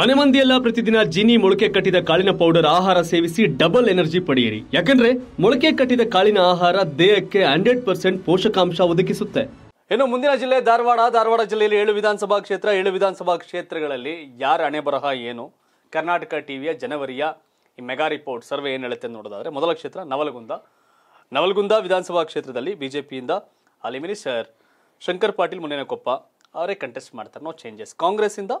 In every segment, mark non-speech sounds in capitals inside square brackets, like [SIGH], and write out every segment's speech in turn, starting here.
ಮನೆ ಮಂದಿಯೆಲ್ಲ ಪ್ರತಿದಿನ ಜಿನಿ ಮೊಳಕೆ ಕಟ್ಟಿದ ಕಾಳಿನ ಪೌಡರ್ ಆಹಾರ ಸೇವಿಸಿ ಡಬಲ್ ಎನರ್ಜಿ ಪಡೆಯಿರಿ ಯಾಕಂದ್ರೆ ಮೊಳಕೆ ಕಟ್ಟಿದ ಕಾಳಿನ ಆಹಾರ ದೇಹಕ್ಕೆ ಹಂಡ್ರೆಡ್ ಪರ್ಸೆಂಟ್ ಪೋಷಕಾಂಶ ಒದಗಿಸುತ್ತೆ ಇನ್ನು ಮುಂದಿನ ಜಿಲ್ಲೆ ಧಾರವಾಡ ಧಾರವಾಡ ಜಿಲ್ಲೆಯಲ್ಲಿ ಏಳು ವಿಧಾನಸಭಾ ಕ್ಷೇತ್ರ ಏಳು ವಿಧಾನಸಭಾ ಕ್ಷೇತ್ರಗಳಲ್ಲಿ ಯಾರ ಹಣೆ ಬರಹ ಏನು ಕರ್ನಾಟಕ ಟಿವಿಯ ಜನವರಿಯ ಈ ಮೆಗಾ ರಿಪೋರ್ಟ್ ಸರ್ವೆ ಏನು ಹೇಳುತ್ತೆ ನೋಡೋದಾದ್ರೆ ಮೊದಲ ಕ್ಷೇತ್ರ ನವಲಗುಂದ ನವಲಗುಂದ ವಿಧಾನಸಭಾ ಕ್ಷೇತ್ರದಲ್ಲಿ ಬಿಜೆಪಿಯಿಂದ ಅಲ್ಲಿ ಮಿನಿಸ್ಟರ್ ಶಂಕರ್ ಪಾಟೀಲ್ ಮುನೇನಕೊಪ್ಪ ಅವರೇ ಕಂಟೆಸ್ಟ್ ಮಾಡ್ತಾರೆ ನೋ ಚೇಂಜಸ್ ಇಂದ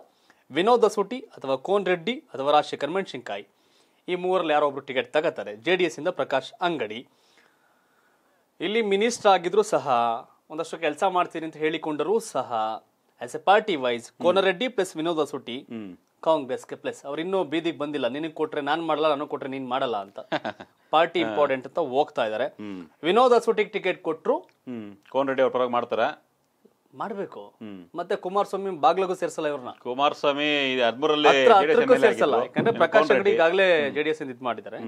ವಿನೋದ್ ದಸೋಟಿ ಅಥವಾ ಕೋನ್ ರೆಡ್ಡಿ ಅಥವಾ ರಾಜಶೇಖರ್ ಮೆಣಸಿನ್ಕಾಯಿ ಈ ಮೂವರಲ್ಲಿ ಯಾರೋ ಒಬ್ರು ಟಿಕೆಟ್ ತಗೋತಾರೆ ಜೆ ಡಿ ಇಂದ ಪ್ರಕಾಶ್ ಅಂಗಡಿ ಇಲ್ಲಿ ಮಿನಿಸ್ಟರ್ ಆಗಿದ್ರು ಸಹ ಒಂದಷ್ಟು ಕೆಲಸ ಮಾಡ್ತೀನಿ ಅಂತ ಹೇಳಿಕೊಂಡರೂ ಸಹ as a party wise Konareddy plus Vinod Congress ಕಾಂಗ್ರೆಸ್ಗೆ ಪ್ಲಸ್ ಅವ್ರು ಇನ್ನೂ ಬೀದಿಗೆ ಬಂದಿಲ್ಲ ನಿನಗೆ ಕೊಟ್ರೆ ನಾನು ಮಾಡಲ್ಲ ನಾನು ಕೊಟ್ರೆ ನೀನು ಮಾಡಲ್ಲ ಅಂತ ಪಾರ್ಟಿ [LAUGHS] ಇಂಪಾರ್ಟೆಂಟ್ ಅಂತ ಹೋಗ್ತಾ ಇದ್ದಾರೆ ವಿನೋದ್ ಅಸೋಟಿಗೆ ಟಿಕೆಟ್ ಕೊಟ್ಟರು ಕೋನ್ ರೆಡ್ಡಿ ಅವ್ರ ಪರವಾಗಿ ಮಾಡ್ತಾರೆ ಮಾಡ್ಬೇಕು ಮತ್ತೆ ಕುಮಾರಸ್ವಾಮಿ ಬಾಗ್ಲಗೂ ಸೇರಿಸಲ್ಲ ಇವ್ರನ್ನ ಕುಮಾರಸ್ವಾಮಿ ಸೇರಿಸಲ್ಲ ಯಾಕಂದ್ರೆ ಪ್ರಕಾಶ್ ರೆಡ್ಡಿ ಈಗಾಗಲೇ ಜೆಡಿಎಸ್ ಇಂದ ಮಾಡಿದ್ದಾರೆ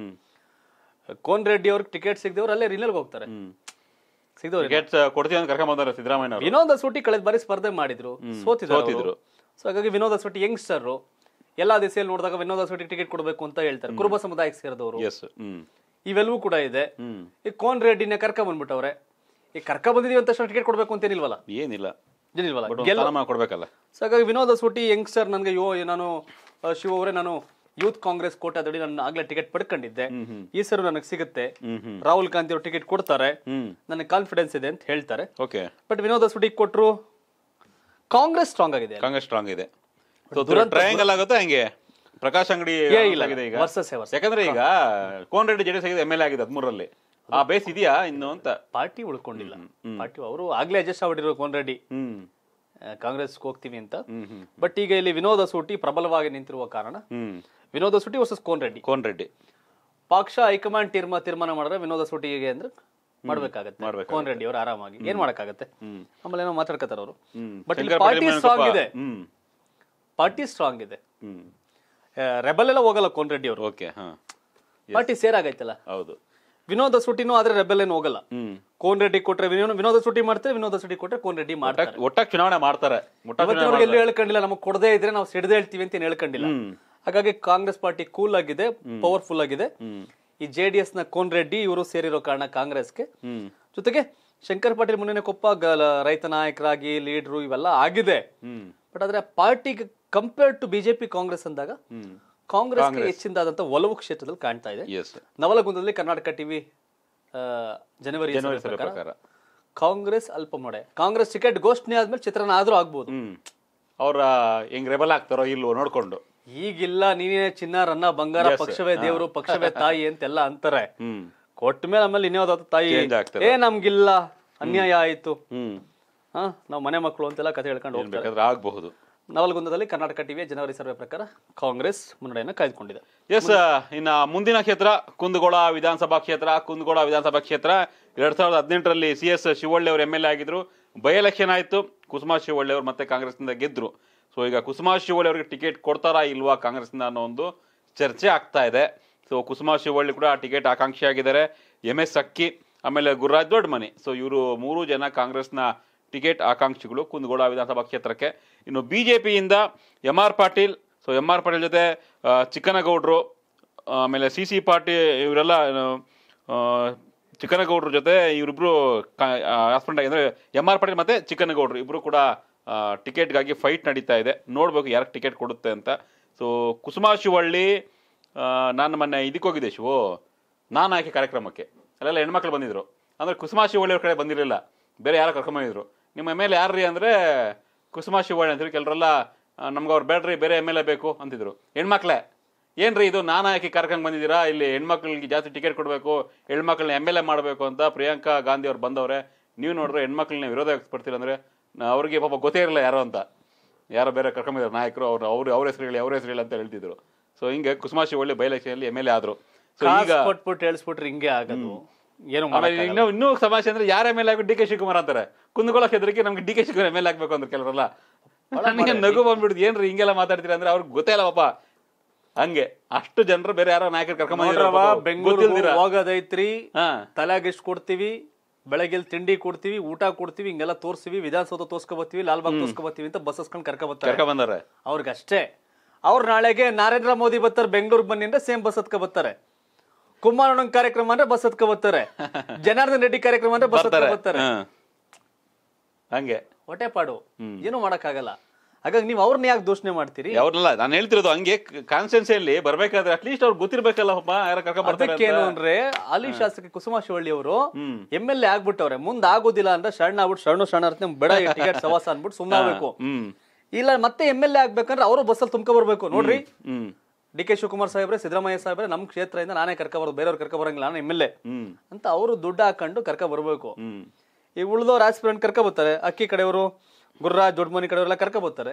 ಕೋನ್ ರೆಡ್ಡಿ ಅವ್ರಿಗೆ ಟಿಕೆಟ್ ಸಿಗದವ್ರು ಅಲ್ಲೇ ರಿನಲ್ ಹೋಗ್ತಾರೆ ಅಂತ ಕರ್ಕೊಂಡ್ ಸಿದ್ದರಾಮಯ್ಯ ವಿನೋದ ಸುಟಿ ಕಳೆದ ಬಾರಿ ಸ್ಪರ್ಧೆ ಮಾಡಿದ್ರು ಸೋತಿದ್ರು ಸೊ ಹಾಗಾಗಿ ವಿನೋದ ಸುಟಿ ಯಂಗ್ಸ್ಟರ್ ಎಲ್ಲಾ ದಿಸೆಯಲ್ಲಿ ನೋಡಿದಾಗ ವಿನೋದ ಸುಟಿ ಟಿಕೆಟ್ ಕೊಡಬೇಕು ಅಂತ ಹೇಳ್ತಾರೆ ಕುರುಬ ಸಮುದಾಯಕ್ಕೆ ಸೇರಿದವರು ಇವೆಲ್ಲವೂ ಕೂಡ ಇದೆ ಈ ಕೋನ್ ರೆಡ್ಡಿನ ಕರ್ಕೊಂಡ್ ಬಂದ್ಬಿಟ್ಟವ್ರೆ ಈ ಕರ್ಕ ಬಂದಿದೀವಿ ಅಂತ ಟಿಕೆಟ್ ಕೊಡಬೇಕು ಅಂತೇನಿಲ್ವಲ್ಲ ಏನಿಲ್ಲ ಏನಿಲ್ವಲ್ಲ ಗೆಲ್ಲ ಕೊಡ್ಬೇಕಲ್ಲ ಸೊ ಹಾಗಾಗಿ ವಿನೋದ ಸೂಟಿ ಯಂಗ್ಸ್ಟರ್ ನನಗೆ ಯೋ ನಾನು ಶಿವ ಅವರೇ ನಾನು ಯೂತ್ ಕಾಂಗ್ರೆಸ್ ಕೋಟಾದಲ್ಲಿ ನಾನು ಆಗ್ಲೇ ಟಿಕೆಟ್ ಪಡ್ಕೊಂಡಿದ್ದೆ ಈ ಸರ್ ನನಗೆ ಸಿಗುತ್ತೆ ರಾಹುಲ್ ಗಾಂಧಿ ಅವ್ರು ಟಿಕೆಟ್ ಕೊಡ್ತಾರೆ ನನಗೆ ಕಾನ್ಫಿಡೆನ್ಸ್ ಇದೆ ಅಂತ ಹೇಳ್ತಾರೆ ಓಕೆ ಬಟ್ ವಿನೋದ ಸೂಟಿ ಕೊಟ್ಟರು ಕಾಂಗ್ರೆಸ್ ಸ್ಟ್ರಾಂಗ್ ಆಗಿದೆ ಕಾಂಗ್ರೆಸ್ ಸ್ಟ್ರಾಂಗ್ ಇದೆ ಟ್ರಯಾಂಗಲ್ ಆಗುತ್ತೆ ಹಂಗೆ ಪ್ರಕಾಶ್ ಅಂಗಡಿ ಈಗ ವರ್ಸಸ್. ಯಾಕಂದ್ರೆ ಈಗ ಕೋನ್ ರೆಡ್ಡಿ ಜೆಡಿಎಸ್ ಆಗಿದೆ ಎಮ್ ಎಲ್ ಎ ಆಗಿದೆ ಹದಿಮೂರಲ್ಲಿ ಆ ಬೇಸ್ ಇದೆಯಾ ಇನ್ನು ಅಂತ ಪಾರ್ಟಿ ಉಳ್ಕೊಂಡಿಲ್ಲ ಪಾರ್ಟಿ ಅವರು ಆಗ್ಲೇ ಅಡ್ಜಸ್ಟ್ ಕೋನ್ ರೆಡ್ಡಿ ಕಾಂಗ್ರೆಸ್ ಹೋಗ್ತೀವಿ ಅಂತ ಬಟ್ ಈಗ ಇಲ್ಲಿ ವಿನೋದ ಸೂಟಿ ಪ್ರಬಲವಾಗಿ ನಿಂತಿರುವ ಕಾರಣ Vinoda Sooti versus Konareddy Konareddy ಪಕ್ಷ ಹೈಕಮಾಂಡ್ ತೀರ್ಮಾನ ತೀರ್ಮಾನ ಮಾಡಿದ್ರೆ ವಿನೋದ ಸೂಟಿಗೆ ಅಂದ್ರೆ ಮಾಡ್ಬೇಕಾಗತ್ತೆ ಕೋನ್ ರೆಡ್ಡಿ ಅವರು ಆರಾಮಾಗಿ ಏನ್ ಮಾಡಕ್ಕಾಗತ್ತೆ ಆಮೇಲೆ ಏನೋ ಮಾತಾಡ್ಕತ್ತಾರ ಅವರು ಬಟ್ ಇಲ್ಲಿ ಪಾರ್ಟಿ ಸ್ಟ್ರಾಂಗ್ ಇದೆ ಪಾರ್ಟಿ ಸ್ಟ್ರಾಂಗ್ ಇದೆ ರೆಬಲ್ ಎಲ್ಲ ಹೋಗಲ್ಲ ಕೋನ್ ರೆಡ್ಡಿ ಅವರು ಓಕೆ ಪಾರ್ಟಿ ಸೇರ್ ಆಗೈತಲ್ಲ ಹೌದು ವಿನೋದ ಸುಟಿನೂ ಆದ್ರೆ ರೆಬೆಲ್ ಏನು ಹೋಗಲ್ಲ ಕೋನ್ ರೆಡ್ಡಿ ಕೊಟ್ರೆ ವಿನೋದ ಸುಟಿ ಮಾಡ್ತಾರೆ ವಿನೋದ ಸುಟಿ ಕೊಟ್ರೆ ಕೋನ್ ರೆಡ್ಡಿ ಮಾಡ್ತಾರೆ ಒಟ್ಟಾಗಿ ಚುನಾವಣೆ ಮಾಡ್ತಾರೆ ಎಲ್ಲೂ ಹೇಳ್ಕೊಂಡಿಲ್ಲ ನಮಗೆ ಕೊಡದೇ ಇದ್ರೆ ನಾವು ಸಿಡದೆ ಹೇಳ್ತೀವಿ ಅಂತ ಹೇಳ್ಕೊಂಡಿಲ್ಲ ಹಾಗಾಗಿ ಕಾಂಗ್ರೆಸ್ ಪಾರ್ಟಿ ಕೂಲ್ ಆಗಿದೆ ಪವರ್ಫುಲ್ ಆಗಿದೆ ಈ ಜೆ ಡಿ ಎಸ್ ನ ಕೋನ್ ರೆಡ್ಡಿ ಇವರು ಸೇರಿರೋ ಕಾರಣ ಕಾಂಗ್ರೆಸ್ಗೆ ಜೊತೆಗೆ ಶಂಕರ್ ಪಾಟೀಲ್ ಮುನ್ನೆನೆ ಕೊಪ್ಪ ರೈತ ನಾಯಕರಾಗಿ ಲೀಡ್ರು ಇವೆಲ್ಲ ಆಗಿದೆ ಬಟ್ ಆದ್ರೆ ಪಾರ್ಟಿಗೆ ಕಂಪೇರ್ಡ್ ಟು ಬಿಜೆಪಿ ಕಾಂಗ್ರೆಸ್ ಅಂದಾಗ ಕಾಂಗ್ರೆಸ್ ಹೆಚ್ಚಿನದಾದಂತಹ ಒಲವು ಕ್ಷೇತ್ರದಲ್ಲಿ ಕಾಣ್ತಾ ಇದೆ ನವಲಗುಂದದಲ್ಲಿ ಕರ್ನಾಟಕ ಟಿವಿ ಜನವರಿ ಕಾಂಗ್ರೆಸ್ ಅಲ್ಪ ಮಡೆ ಕಾಂಗ್ರೆಸ್ ಟಿಕೆಟ್ ಘೋಷಣೆ ಆದ್ಮೇಲೆ ಚಿತ್ರಣ ಆದ್ರೂ ಆಗ್ಬೋದು ಅವ್ರ ಹೆಂಗ್ ರೆಬಲ್ ಆಗ್ತಾರೋ ಇಲ್ವೋ ನೋಡ್ಕೊಂಡು ಈಗಿಲ್ಲ ನೀನೇ ಚಿನ್ನ ರನ್ನ ಬಂಗಾರ ಪಕ್ಷವೇ ದೇವರು ಪಕ್ಷವೇ ತಾಯಿ ಅಂತೆಲ್ಲ ಅಂತಾರೆ ಕೊಟ್ಟ ಮೇಲೆ ಆಮೇಲೆ ಇನ್ಯಾವ್ದಾದ ತಾಯಿ ಏ ನಮ್ಗಿಲ್ಲ ಅನ್ಯಾಯ ಆಯ್ತು ಹಾ ನಾವ್ ಮನೆ ಮಕ್ಕಳು ಅಂತೆಲ್ಲ ಕತೆ ಹೇಳ್ಕೊಂಡು ಹೋಗ್ಬೇಕಾದ್ರೆ ಆಗಬಹುದು ನವಲಗುಂದದಲ್ಲಿ ಕರ್ನಾಟಕ ಟಿವಿಯ ಜನವರಿ ಸರ್ವೆ ಪ್ರಕಾರ ಕಾಂಗ್ರೆಸ್ ಮುನ್ನಡೆಯನ್ನು ಕಾಯ್ದುಕೊಂಡಿದೆ ಎಸ್ ಇನ್ನು ಮುಂದಿನ ಕ್ಷೇತ್ರ ಕುಂದಗೋಳ ವಿಧಾನಸಭಾ ಕ್ಷೇತ್ರ ಕುಂದಗೋಳ ವಿಧಾನಸಭಾ ಕ್ಷೇತ್ರ ಎರಡ್ ಸಾವಿರದ ಹದಿನೆಂಟರಲ್ಲಿ ಸಿ ಎಸ್ ಶಿವಳ್ಳಿ ಅವರು ಎಮ್ ಎಲ್ ಎ ಆಗಿದ್ರು ಬಯ ಎಲೆಕ್ಷನ್ ಆಯಿತು ಕುಸುಮಾ ಶಿವಳ್ಳಿ ಅವರು ಮತ್ತೆ ಕಾಂಗ್ರೆಸ್ನಿಂದ ಗೆದ್ದರು ಸೊ ಈಗ ಕುಸುಮಾ ಶಿವಳ್ಳಿ ಅವರಿಗೆ ಟಿಕೆಟ್ ಕೊಡ್ತಾರಾ ಇಲ್ವಾ ಕಾಂಗ್ರೆಸ್ನಿಂದ ಅನ್ನೋ ಒಂದು ಚರ್ಚೆ ಆಗ್ತಾ ಇದೆ ಸೊ ಕುಸುಮಾ ಶಿವಳ್ಳಿ ಕೂಡ ಆ ಟಿಕೆಟ್ ಆಕಾಂಕ್ಷಿ ಆಗಿದ್ದಾರೆ ಎಮ್ ಎಸ್ ಅಕ್ಕಿ ಆಮೇಲೆ ಗುರುರಾಜ್ ದೊಡ್ಡ ಮನಿ ಸೊ ಇವರು ಮೂರು ಜನ ಕಾಂಗ್ರೆಸ್ನ ಟಿಕೆಟ್ ಆಕಾಂಕ್ಷಿಗಳು ಕುಂದಗೋಳ ವಿಧಾನಸಭಾ ಕ್ಷೇತ್ರಕ್ಕೆ ಇನ್ನು ಬಿ ಜೆ ಪಿಯಿಂದ M R Patil so M R Patil ಜೊತೆ ಚಿಕ್ಕನಗೌಡರು ಆಮೇಲೆ ಸಿ ಸಿ ಪಾಟೀಲ್ ಇವರೆಲ್ಲ ಚಿಕ್ಕನಗೌಡ್ರ ಜೊತೆ ಇವರಿಬ್ಬರು ಹಸ್ಬೆಂಡ್ ಆಗಿ ಅಂದರೆ ಎಮ್ ಆರ್ ಪಾಟೀಲ್ ಮತ್ತು ಚಿಕ್ಕನಗೌಡರು ಇಬ್ಬರು ಕೂಡ ಟಿಕೆಟ್ಗಾಗಿ ಫೈಟ್ ನಡೀತಾ ಇದೆ ನೋಡ್ಬೇಕು ಯಾರಿಗೆ ಟಿಕೆಟ್ ಕೊಡುತ್ತೆ ಅಂತ ಸೊ ಕುಸುಮಾ ಶಿವಳ್ಳಿ ನಾನು ಮೊನ್ನೆ ಇದಕ್ಕೆ ಹೋಗಿದ್ದೆ ಶಿವು ನಾನು ಆಯ್ಕೆ ಕಾರ್ಯಕ್ರಮಕ್ಕೆ ಅಲ್ಲೆಲ್ಲ ಹೆಣ್ಮಕ್ಳು ಬಂದಿದ್ದರು ಅಂದರೆ ಕುಸುಮಾ ಶಿವಳ್ಳಿ ಅವ್ರ ಕಡೆ ಬಂದಿರಲಿಲ್ಲ ಬೇರೆ ಯಾರು ಕರ್ಕೊಂಬಂದಿದ್ರು ನಿಮ್ಮ ಎಮ್ ಎಲ್ ಎ ಯಾರ್ರಿ ಅಂದರೆ ಕುಸುಮಾ ಶಿವಣ್ಣ ಅಂತೇಳಿ ಕೆಲರೆಲ್ಲ ನಮ್ಗೆ ಅವ್ರು ಬೇಡ್ರಿ ಬೇರೆ ಎಮ್ ಎಲ್ ಎ ಬೇಕು ಅಂತಿದ್ರು ಹೆಣ್ಮಕ್ಳೇ ಏನ್ರಿ ಇದು ನಾನು ಹಾಕಿ ಕರ್ಕೊಂಡು ಬಂದಿದ್ದೀರಾ ಇಲ್ಲಿ ಹೆಣ್ಮಕ್ಳಿಗೆ ಜಾಸ್ತಿ ಟಿಕೆಟ್ ಕೊಡಬೇಕು ಹೆಣ್ಮಕ್ಳನ್ನ ಎಮ್ ಎಲ್ ಎ ಮಾಡಬೇಕು ಅಂತ ಪ್ರಿಯಾಂಕಾ ಗಾಂಧಿ ಅವ್ರು ಬಂದವ್ರೆ ನೀವು ನೋಡ್ರಿ ಹೆಣ್ಮಕ್ಳನ್ನ ವಿರೋಧ ವ್ಯಕ್ತಪಡ್ತೀರ ಅಂದರೆ ಅವ್ರಿಗೆ ಪಾಪ ಗೊತ್ತೇ ಇರಲ್ಲ ಯಾರೋ ಅಂತ ಯಾರೋ ಬೇರೆ ಕರ್ಕೊಂಬಿದ್ರು ನಾಯಕರು ಅವ್ರು ಅವ್ರು ಅವ್ರ ಹೆಸರು ಹೇಳಿ ಅವ್ರ ಹೆಸರು ಹೇಳಿ ಅಂತ ಹೇಳ್ತಿದ್ರು ಸೊ ಹಿಂಗೆ ಕುಸುಮಾಶಿ ಶಿವಳ್ಳಿ ಬೈಲೆಕ್ಷನಲ್ಲಿ ಎಮ್ ಎಲ್ ಎ ಆದರು ಸೊ ಈಗ ಕೊಟ್ಬಿಟ್ಟು ಹೇಳ್ಸ್ಬಿಟ್ರೆ ಹಿಂಗೆ ಆಗೋದು ಏನು ಇನ್ನೂ ಇನ್ನೂ ಸಮಾಜ ಅಂದ್ರೆ ಯಾರ ಮೇಲೆ ಎಲ್ ಡಿ ಕೆ ಶಿವಕುಮಾರ್ ಅಂತಾರೆ ಕುಂದಗೋಳ ಕ್ಷೇತ್ರಕ್ಕೆ ನಮ್ಗೆ D K Shivakumar M L ಅಂದ್ರೆ ಕೆಲವರಲ್ಲ ನನಗೆ ನಗು ಬಂದ್ಬಿಡುದು ಏನ್ರಿ ಹಿಂಗೆಲ್ಲ ಮಾತಾಡ್ತೀರ ಅಂದ್ರೆ ಅವ್ರಿಗೆ ಗೊತ್ತೇ ಇಲ್ಲಪ್ಪ ಹಂಗೆ ಅಷ್ಟು ಜನರು ಬೇರೆ ಯಾರೋ ನಾಯಕರು ಕರ್ಕೊಂಡ್ ಬೆಂಗಳೂರು ಹೋಗೋದೈತ್ರಿ ತಲೆಗೆ ಎಷ್ಟು ಕೊಡ್ತೀವಿ ಬೆಳಗ್ಗೆ ತಿಂಡಿ ಕೊಡ್ತೀವಿ ಊಟ ಕೊಡ್ತೀವಿ ಹಿಂಗೆಲ್ಲ ತೋರಿಸ್ತೀವಿ ವಿಧಾನಸೌಧ ಬರ್ತೀವಿ ಲಾಲ್ಬಾಗ್ ತೋರ್ಸ್ಕೊಬತ್ತೀವಿ ಅಂತ ಹಸ್ಕೊಂಡು ಕರ್ಕೊಬತ್ತಾರೆ ಬಂದಾರೆ ಅವ್ರಿಗೆ ಅಷ್ಟೇ ಅವ್ರು ನಾಳೆಗೆ ನರೇಂದ್ರ ಮೋದಿ ಬರ್ತಾರೆ ಬೆಂಗಳೂರಿಗೆ ಬನ್ನಿ ಸೇಮ್ ಬಸ್ ಹತ್ಕೊ ಬರ್ತಾರೆ ಕುಮಾರಣ್ಣ ಕಾರ್ಯಕ್ರಮ ಅಂದ್ರೆ ಬಸ್ ಹತ್ಕೊ ಬರ್ತಾರೆ [LAUGHS] ಜನಾರ್ದನ್ ರೆಡ್ಡಿ ಕಾರ್ಯಕ್ರಮ ಅಂದ್ರೆ ಬಸ್ ಹತ್ಕೊ ಬರ್ತಾರೆ ಹಂಗೆ ಹೊಟ್ಟೆ ಪಾಡು ಏನು ಮಾಡಕ್ಕಾಗಲ್ಲ ಹಾಗಾಗಿ ನೀವು ಅವ್ರನ್ನ ಯಾಕೆ ದೂಷಣೆ ಮಾಡ್ತೀರಿ ಅವ್ರನ್ನೆಲ್ಲ ನಾನು ಹೇಳ್ತಿರೋದು ಹಂಗೆ ಅಲ್ಲಿ ಬರ್ಬೇಕಾದ್ರೆ ಅಟ್ಲೀಸ್ಟ್ ಅವ್ರು ಗೊತ್ತಿರ್ಬೇಕಲ್ಲ ಏನು ಅಂದ್ರೆ ಅಲ್ಲಿ ಶಾಸಕ ಕುಸುಮ ಶಿವಳ್ಳಿ ಅವರು ಎಮ್ ಎಲ್ ಎ ಆಗ್ಬಿಟ್ಟವ್ರೆ ಮುಂದ್ ಆಗೋದಿಲ್ಲ ಅಂದ್ರೆ ಶರಣ ಆಗ್ಬಿಟ್ಟು ಶರಣು ಶರಣಾರ್ಥಿ ಬೇಡ [LAUGHS] ಟಿಕೆಟ್ ಸವಾಸ ಅನ್ಬಿಟ್ಟು ಸುಮ್ಮನೆ ಇಲ್ಲ ಮತ್ತೆ ಎಮ್ ಎಲ್ ಎ ಆಗ್ಬೇಕಂದ್ರೆ ಅವರು ಬಸ್ಸಲ್ಲಿ ತುಂಬ್ಕೊ ಬರ್ಬೇಕು ನೋಡ್ರಿ ಡಿ ಕೆ ಶಿವಕುಮಾರ್ ಸಾಹೇಬ್ರೆ ಸಿದ್ದರಾಮಯ್ಯ ಸಾಹೇಬ್ರೆ ನಮ್ಮ ಕ್ಷೇತ್ರದಿಂದ ನಾನೇ ಕರ್ಕ ಬರೋದು ಬೇರೆಯವ್ರು ಕರ್ಕ ಬರಂಗಿಲ್ಲ ನಾನು ಎಮ್ ಎಲ್ ಎ ಅಂತ ಅವರು ದುಡ್ಡು ಹಾಕೊಂಡು ಕರ್ಕ ಬರಬೇಕು ಈ ಉಳಿದವ್ರು ಆಸ್ಪಿರೆಂಟ್ ಕರ್ಕ ಬರ್ತಾರೆ ಅಕ್ಕಿ ಕಡೆಯವರು ಗುರುರಾಜ್ ದೊಡ್ಡಮನಿ ಕಡೆಯವರೆಲ್ಲ ಕರ್ಕ ಬರ್ತಾರೆ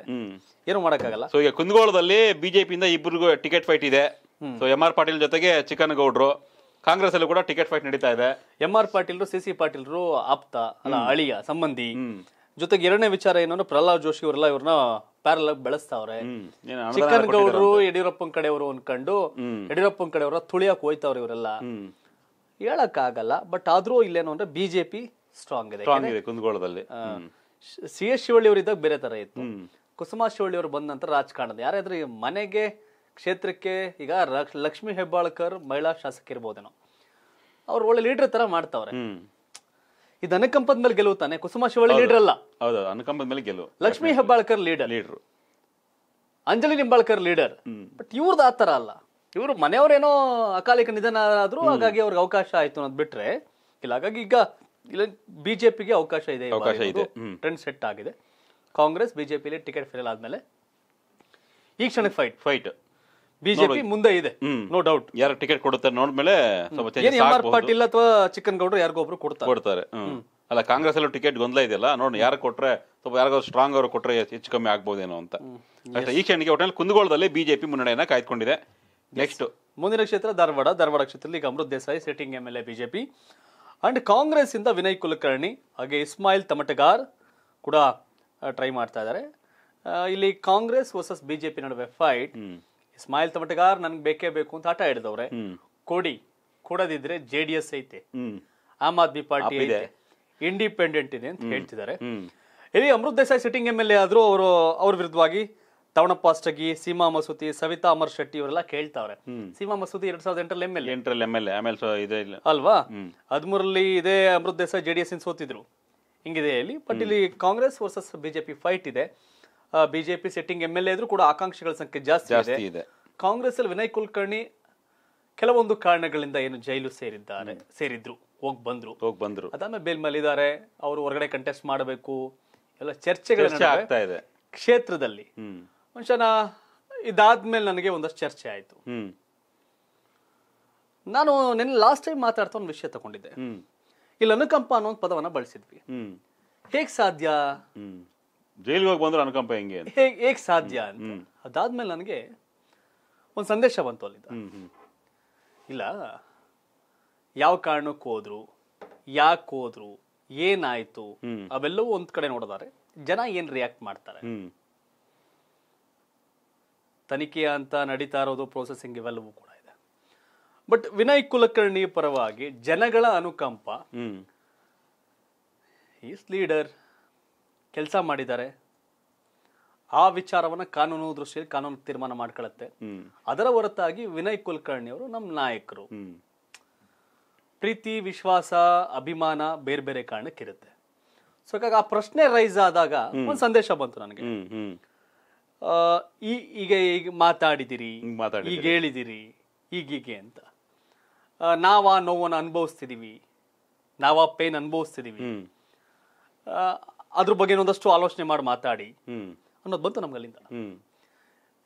ಏನು ಮಾಡೋಕ್ಕಾಗಲ್ಲ ಸೊ ಈಗ ಕುಂದಗೋಳದಲ್ಲಿ ಬಿಜೆಪಿಯಿಂದ ಇಬ್ಬರಿಗೂ ಟಿಕೆಟ್ ಫೈಟ್ ಇದೆ ಸೊ ಎಂ ಆರ್ ಪಾಟೀಲ್ ಜೊತೆಗೆ ಚಿಕನ್ ಗೌಡ್ರು ಕಾಂಗ್ರೆಸ್ ಅಲ್ಲೂ ಕೂಡ ಟಿಕೆಟ್ ಫೈಟ್ ನಡೀತಾ ಇದೆ ಎಂ ಆರ್ ಪಾಟೀಲ್ರು ಸಿ ಸಿ ಪಾಟೀಲ್ರು ಆಪ್ತ ಅಲ್ಲ ಅಳಿಯ ಸಂಬಂಧಿ ಜೊತೆಗೆ ಎರಡನೇ ವಿಚಾರ ಏನಂದ್ರೆ ಪ್ರಹ್ಲಾದ್ ಜೋಶಿ ಅವ್ರೆಲ್ಲ ಇವ್ರನ್ನ ಪ್ಯಾರಲ್ ಬೆಳೆಸ್ತಾವ್ರೆ ಚಿಕ್ಕನ್ ಗೌಡ್ರು ಯಡಿಯೂರಪ್ಪನ್ ಕಡೆಯವರು ಅನ್ಕೊಂಡು ಯಡಿಯೂರಪ್ಪನ್ ಕಡೆಯವರ ತುಳಿಯಕ್ ಹೋಯ್ತಾವ್ರೆ ಇವರೆಲ್ಲ ಹೇಳಕ್ ಆಗಲ್ಲ ಬಟ್ ಆದ್ರೂ ಇಲ್ಲೇನು ಅಂದ್ರೆ ಬಿಜೆಪಿ ಸ್ಟ್ರಾಂಗ್ ಇದೆ ಕುಂದಗೋಳದಲ್ಲಿ ಸಿ ಎಸ್ ಶಿವಳ್ಳಿ ಇದ್ದಾಗ ಬೇರೆ ತರ ಇತ್ತು ಕುಸುಮಾ ಶಿವಳ್ಳಿ ಅವರು ಬಂದ ನಂತರ ರಾಜಕಾರಣದ ಯಾರಾದ್ರೆ ಮನೆಗೆ ಕ್ಷೇತ್ರಕ್ಕೆ ಈಗ ಲಕ್ಷ್ಮಿ ಹೆಬ್ಬಾಳ್ಕರ್ ಮಹಿಳಾ ಶಾಸಕ ಇರ್ಬೋದೇನೋ ಅವ್ರು ಒಳ್ಳೆ ಲೀಡರ್ ತರ ಮಾಡ್ತಾವ್ರೆ ಇದು ಅನುಕಂಪದ ಮೇಲೆ ಗೆಲುವು ಕುಸುಮ ಶಿವಳ್ಳಿ ಲೀಡರ್ ಅಲ್ಲ ಹೌದು ಮೇಲೆ ಗೆಲುವು Lakshmi Hebbalkar leader leader Anjali Nimbalkar leader but ಇವ್ರದ್ದು ಆ ಥರ ಅಲ್ಲ ಇವರು ಮನೆಯವರೇನೋ ಅಕಾಲಿಕ ನಿಧನ ಆದ್ರೂ ಹಾಗಾಗಿ ಅವ್ರಿಗೆ ಅವಕಾಶ ಆಯ್ತು ಅನ್ನೋದು ಬಿಟ್ರೆ ಇಲ್ಲ ಹಾಗಾಗಿ ಈಗ ಇಲ್ಲ ಬಿಜೆಪಿಗೆ ಅವಕಾಶ ಇದೆ ಅವಕಾಶ ಇದೆ ಟ್ರೆಂಡ್ ಸೆಟ್ ಆಗಿದೆ ಕಾಂಗ್ರೆಸ್ ಬಿಜೆಪಿಲಿ ಟಿಕೆಟ್ ಫೈಲ್ ಆದ್ಮೇಲೆ ಈ ಕ್ಷಣಕ್ಕೆ ಫೈಟ್ ಫೈಟ್ ಬಿಜೆಪಿ ಮುಂದೆ ಇದೆ ನೋ ಡೌಟ್ ಯಾರು ಟಿಕೆಟ್ ಕೊಡುತ್ತೆ ನೋಡ್ಮೇಲೆ ಪಾಟೀಲ್ ಅಥವಾ ಚಿಕ್ಕನ್ ಗೌಡ್ರು ಯಾರಿಗೊಬ್ರು ಕೊಡ್ತಾರೆ ಕೊಡ್ತಾರೆ ಅಲ್ಲ ಕಾಂಗ್ರೆಸ್ ಅಲ್ಲೂ ಟಿಕೆಟ್ ಗೊಂದಲ ಇದೆಯಲ್ಲ ನೋಡಿ ಯಾರು ಕೊಟ್ರೆ ಸ್ವಲ್ಪ ಯಾರಿಗಾದ್ರು ಸ್ಟ್ರಾಂಗ್ ಅವರು ಕೊಟ್ರೆ ಹೆಚ್ಚು ಕಮ್ಮಿ ಆಗ್ಬೋದೇನೋ ಅಂತ ಅಷ್ಟೇ ಈ ಕ್ಷಣಕ್ಕೆ ಒಟ್ಟಿನಲ್ಲಿ ಕುಂದಗೋಳದಲ್ಲಿ ಬಿಜೆಪಿ ಮುನ್ನಡೆಯನ್ನ ಕಾಯ್ದುಕೊಂಡಿದೆ ನೆಕ್ಸ್ಟ್ ಮುಂದಿನ ಕ್ಷೇತ್ರ ಧಾರವಾಡ ಧಾರವಾಡ ಕ್ಷೇತ್ರದಲ್ಲಿ ಈಗ Amrut Desai sitting M L A BJP and Congress ಇಂದ ವಿನಯ್ ಕುಲಕರ್ಣಿ ಹಾಗೆ ಇಸ್ಮಾಯಿಲ್ ತಮಟಗಾರ್ ಕೂಡ ಟ್ರೈ ಮಾಡ್ತಾ ಇದ್ದಾರೆ ಇಲ್ಲಿ ಕಾಂಗ್ರೆಸ್ ವರ್ಸಸ್ ಬಿಜೆಪಿ ನಡುವೆ ಫೈಟ್ ಸ್ಮೈಲ್ ತಮಟಗಾರ್ ನನ್ಗೆ ಬೇಕೇ ಬೇಕು ಅಂತ ಆಟ ಹಿಡಿದವ್ರೆ ಕೊಡಿ ಕೊಡದಿದ್ರೆ ಜೆ ಡಿ ಎಸ್ ಐತೆ ಆಮ್ ಆದ್ಮಿ ಪಾರ್ಟಿ ಇದೆ ಇಂಡಿಪೆಂಡೆಂಟ್ ಇದೆ ಅಂತ ಹೇಳ್ತಿದ್ದಾರೆ ಇಲ್ಲಿ Amrut Desai sitting M L A ಆದ್ರೂ ಅವರು ಅವ್ರ ವಿರುದ್ಧವಾಗಿ ತವಣಪ್ಪ ಅಷ್ಟಗಿ ಸೀಮಾ ಮಸೂತಿ ಸವಿತಾ ಅಮರ್ ಶೆಟ್ಟಿ ಇವರೆಲ್ಲ ಕೇಳ್ತಾವ್ರೆ ಸೀಮಾ ಮಸೂತಿ ಎರಡ್ ಸಾವಿರದ ಎಂಟರಲ್ಲಿ ಎಮ್ ಎಲ್ ಎಂಟರಲ್ಲಿ ಎಮ್ ಎಲ್ ಆಮೇಲೆ ಅಲ್ವಾ ಹದಿಮೂರಲ್ಲಿ ಇದೇ ಅಮೃತ್ ದೇಸಾಯಿ ಜೆಡಿಎಸ್ ಸೋತಿದ್ರು ಹಿಂಗಿದೆ ಇಲ್ಲಿ ಬಟ್ ಇಲ್ಲಿ ಕಾಂಗ್ರೆಸ್ ವರ್ಸಸ್ ಬಿಜೆಪಿ ಫೈಟ್ ಇದೆ BJP sitting M L A ಕೂಡ ಆಕಾಂಕ್ಷಿಗಳ ಸಂಖ್ಯೆ ಜಾಸ್ತಿ ಇದೆ ಕಾಂಗ್ರೆಸ್ ಅಲ್ಲಿ ವಿನಯ್ ಕುಲಕರ್ಣಿ ಕೆಲವೊಂದು ಕಾರಣಗಳಿಂದ ಏನು ಜೈಲು ಸೇರಿದ್ದಾರೆ ಸೇರಿದ್ರು ಹೋಗ್ ಬಂದ್ರು ಹೋಗ್ ಬಂದ್ರು ಅದನ್ನ ಬೇಲ್ ಮಲಿದ್ದಾರೆ ಅವರು ಹೊರಗಡೆ ಕಂಟೆಸ್ಟ್ ಮಾಡಬೇಕು ಎಲ್ಲ ಚರ್ಚೆಗಳ ಆಗ್ತಾ ಇದೆ ಕ್ಷೇತ್ರದಲ್ಲಿ ಮನುಷ್ಯನ ಇದಾದ್ಮೇಲೆ ನನಗೆ ಒಂದಷ್ಟು ಚರ್ಚೆ ಆಯ್ತು ನಾನು ನಿನ್ನೆ ಲಾಸ್ಟ್ ಟೈಮ್ ಮಾತಾಡ್ತಾ ಒಂದು ವಿಷಯ ತಗೊಂಡಿದ್ದೆ ಇಲ್ಲಿ ಅನುಕಂಪ ಅನ್ನೋ ಒಂದು ಪದವನ್ನ ಬಳಸಿದ್ವಿ ಹೇಗ್ ಸಾಧ್ಯ ಜೈಲಿಗೆ ಹೋಗಿ ಬಂದ್ರೆ ಅನುಕಂಪ ಹೆಂಗೆ ಹೇಗೆ ಸಾಧ್ಯ ಅಂತ ಅದಾದ್ಮೇಲೆ ನನಗೆ ಒಂದು ಸಂದೇಶ ಬಂತು ಅಲ್ಲಿಂದ ಇಲ್ಲ ಯಾವ ಕಾರಣಕ್ಕೆ ಹೋದ್ರು ಯಾಕೆ ಹೋದ್ರು ಏನಾಯ್ತು ಅವೆಲ್ಲವೂ ಒಂದ್ ಕಡೆ ನೋಡಿದಾರೆ ಜನ ಏನ್ ರಿಯಾಕ್ಟ್ ಮಾಡ್ತಾರೆ ತನಿಖೆ ಅಂತ ನಡೀತಾ ಇರೋದು ಪ್ರೊಸೆಸಿಂಗ್ ಇವೆಲ್ಲವೂ ಕೂಡ ಇದೆ ಬಟ್ ವಿನಯ್ ಕುಲಕರ್ಣಿ ಪರವಾಗಿ ಜನಗಳ ಅನುಕಂಪ ಈಸ್ ಲೀಡರ್ ಕೆಲಸ ಮಾಡಿದ್ದಾರೆ ಆ ವಿಚಾರವನ್ನ ಕಾನೂನು ದೃಷ್ಟಿಯಲ್ಲಿ ಕಾನೂನು ತೀರ್ಮಾನ ಮಾಡ್ಕೊಳತ್ತೆ ಅದರ ಹೊರತಾಗಿ ವಿನಯ್ ಕುಲಕರ್ಣಿ ಅವರು ನಮ್ಮ ನಾಯಕರು ಪ್ರೀತಿ ವಿಶ್ವಾಸ ಅಭಿಮಾನ ಬೇರೆ ಬೇರೆ ಕಾರಣಕ್ಕಿರುತ್ತೆ ಸೊ ಆ ಪ್ರಶ್ನೆ ರೈಸ್ ಆದಾಗ ಒಂದು ಸಂದೇಶ ಬಂತು ನನಗೆ ಈ ಈಗ ಈಗ ಮಾತಾಡಿದಿರಿ ಈಗ ಹೇಳಿದಿರಿ ಈಗೀಗೆ ಅಂತ ಆ ನೋವನ್ನು ಅನುಭವಿಸ್ತಿದೀವಿ ಆ ಪೇನ್ ಅನುಭವಿಸ್ತಿದೀವಿ ಅದ್ರ ಬಗ್ಗೆ ಒಂದಷ್ಟು ಆಲೋಚನೆ ಮಾಡಿ ಮಾತಾಡಿ ಅನ್ನೋದು ಬಂತು ನಮ್ಗೆ ಅಲ್ಲಿಂದ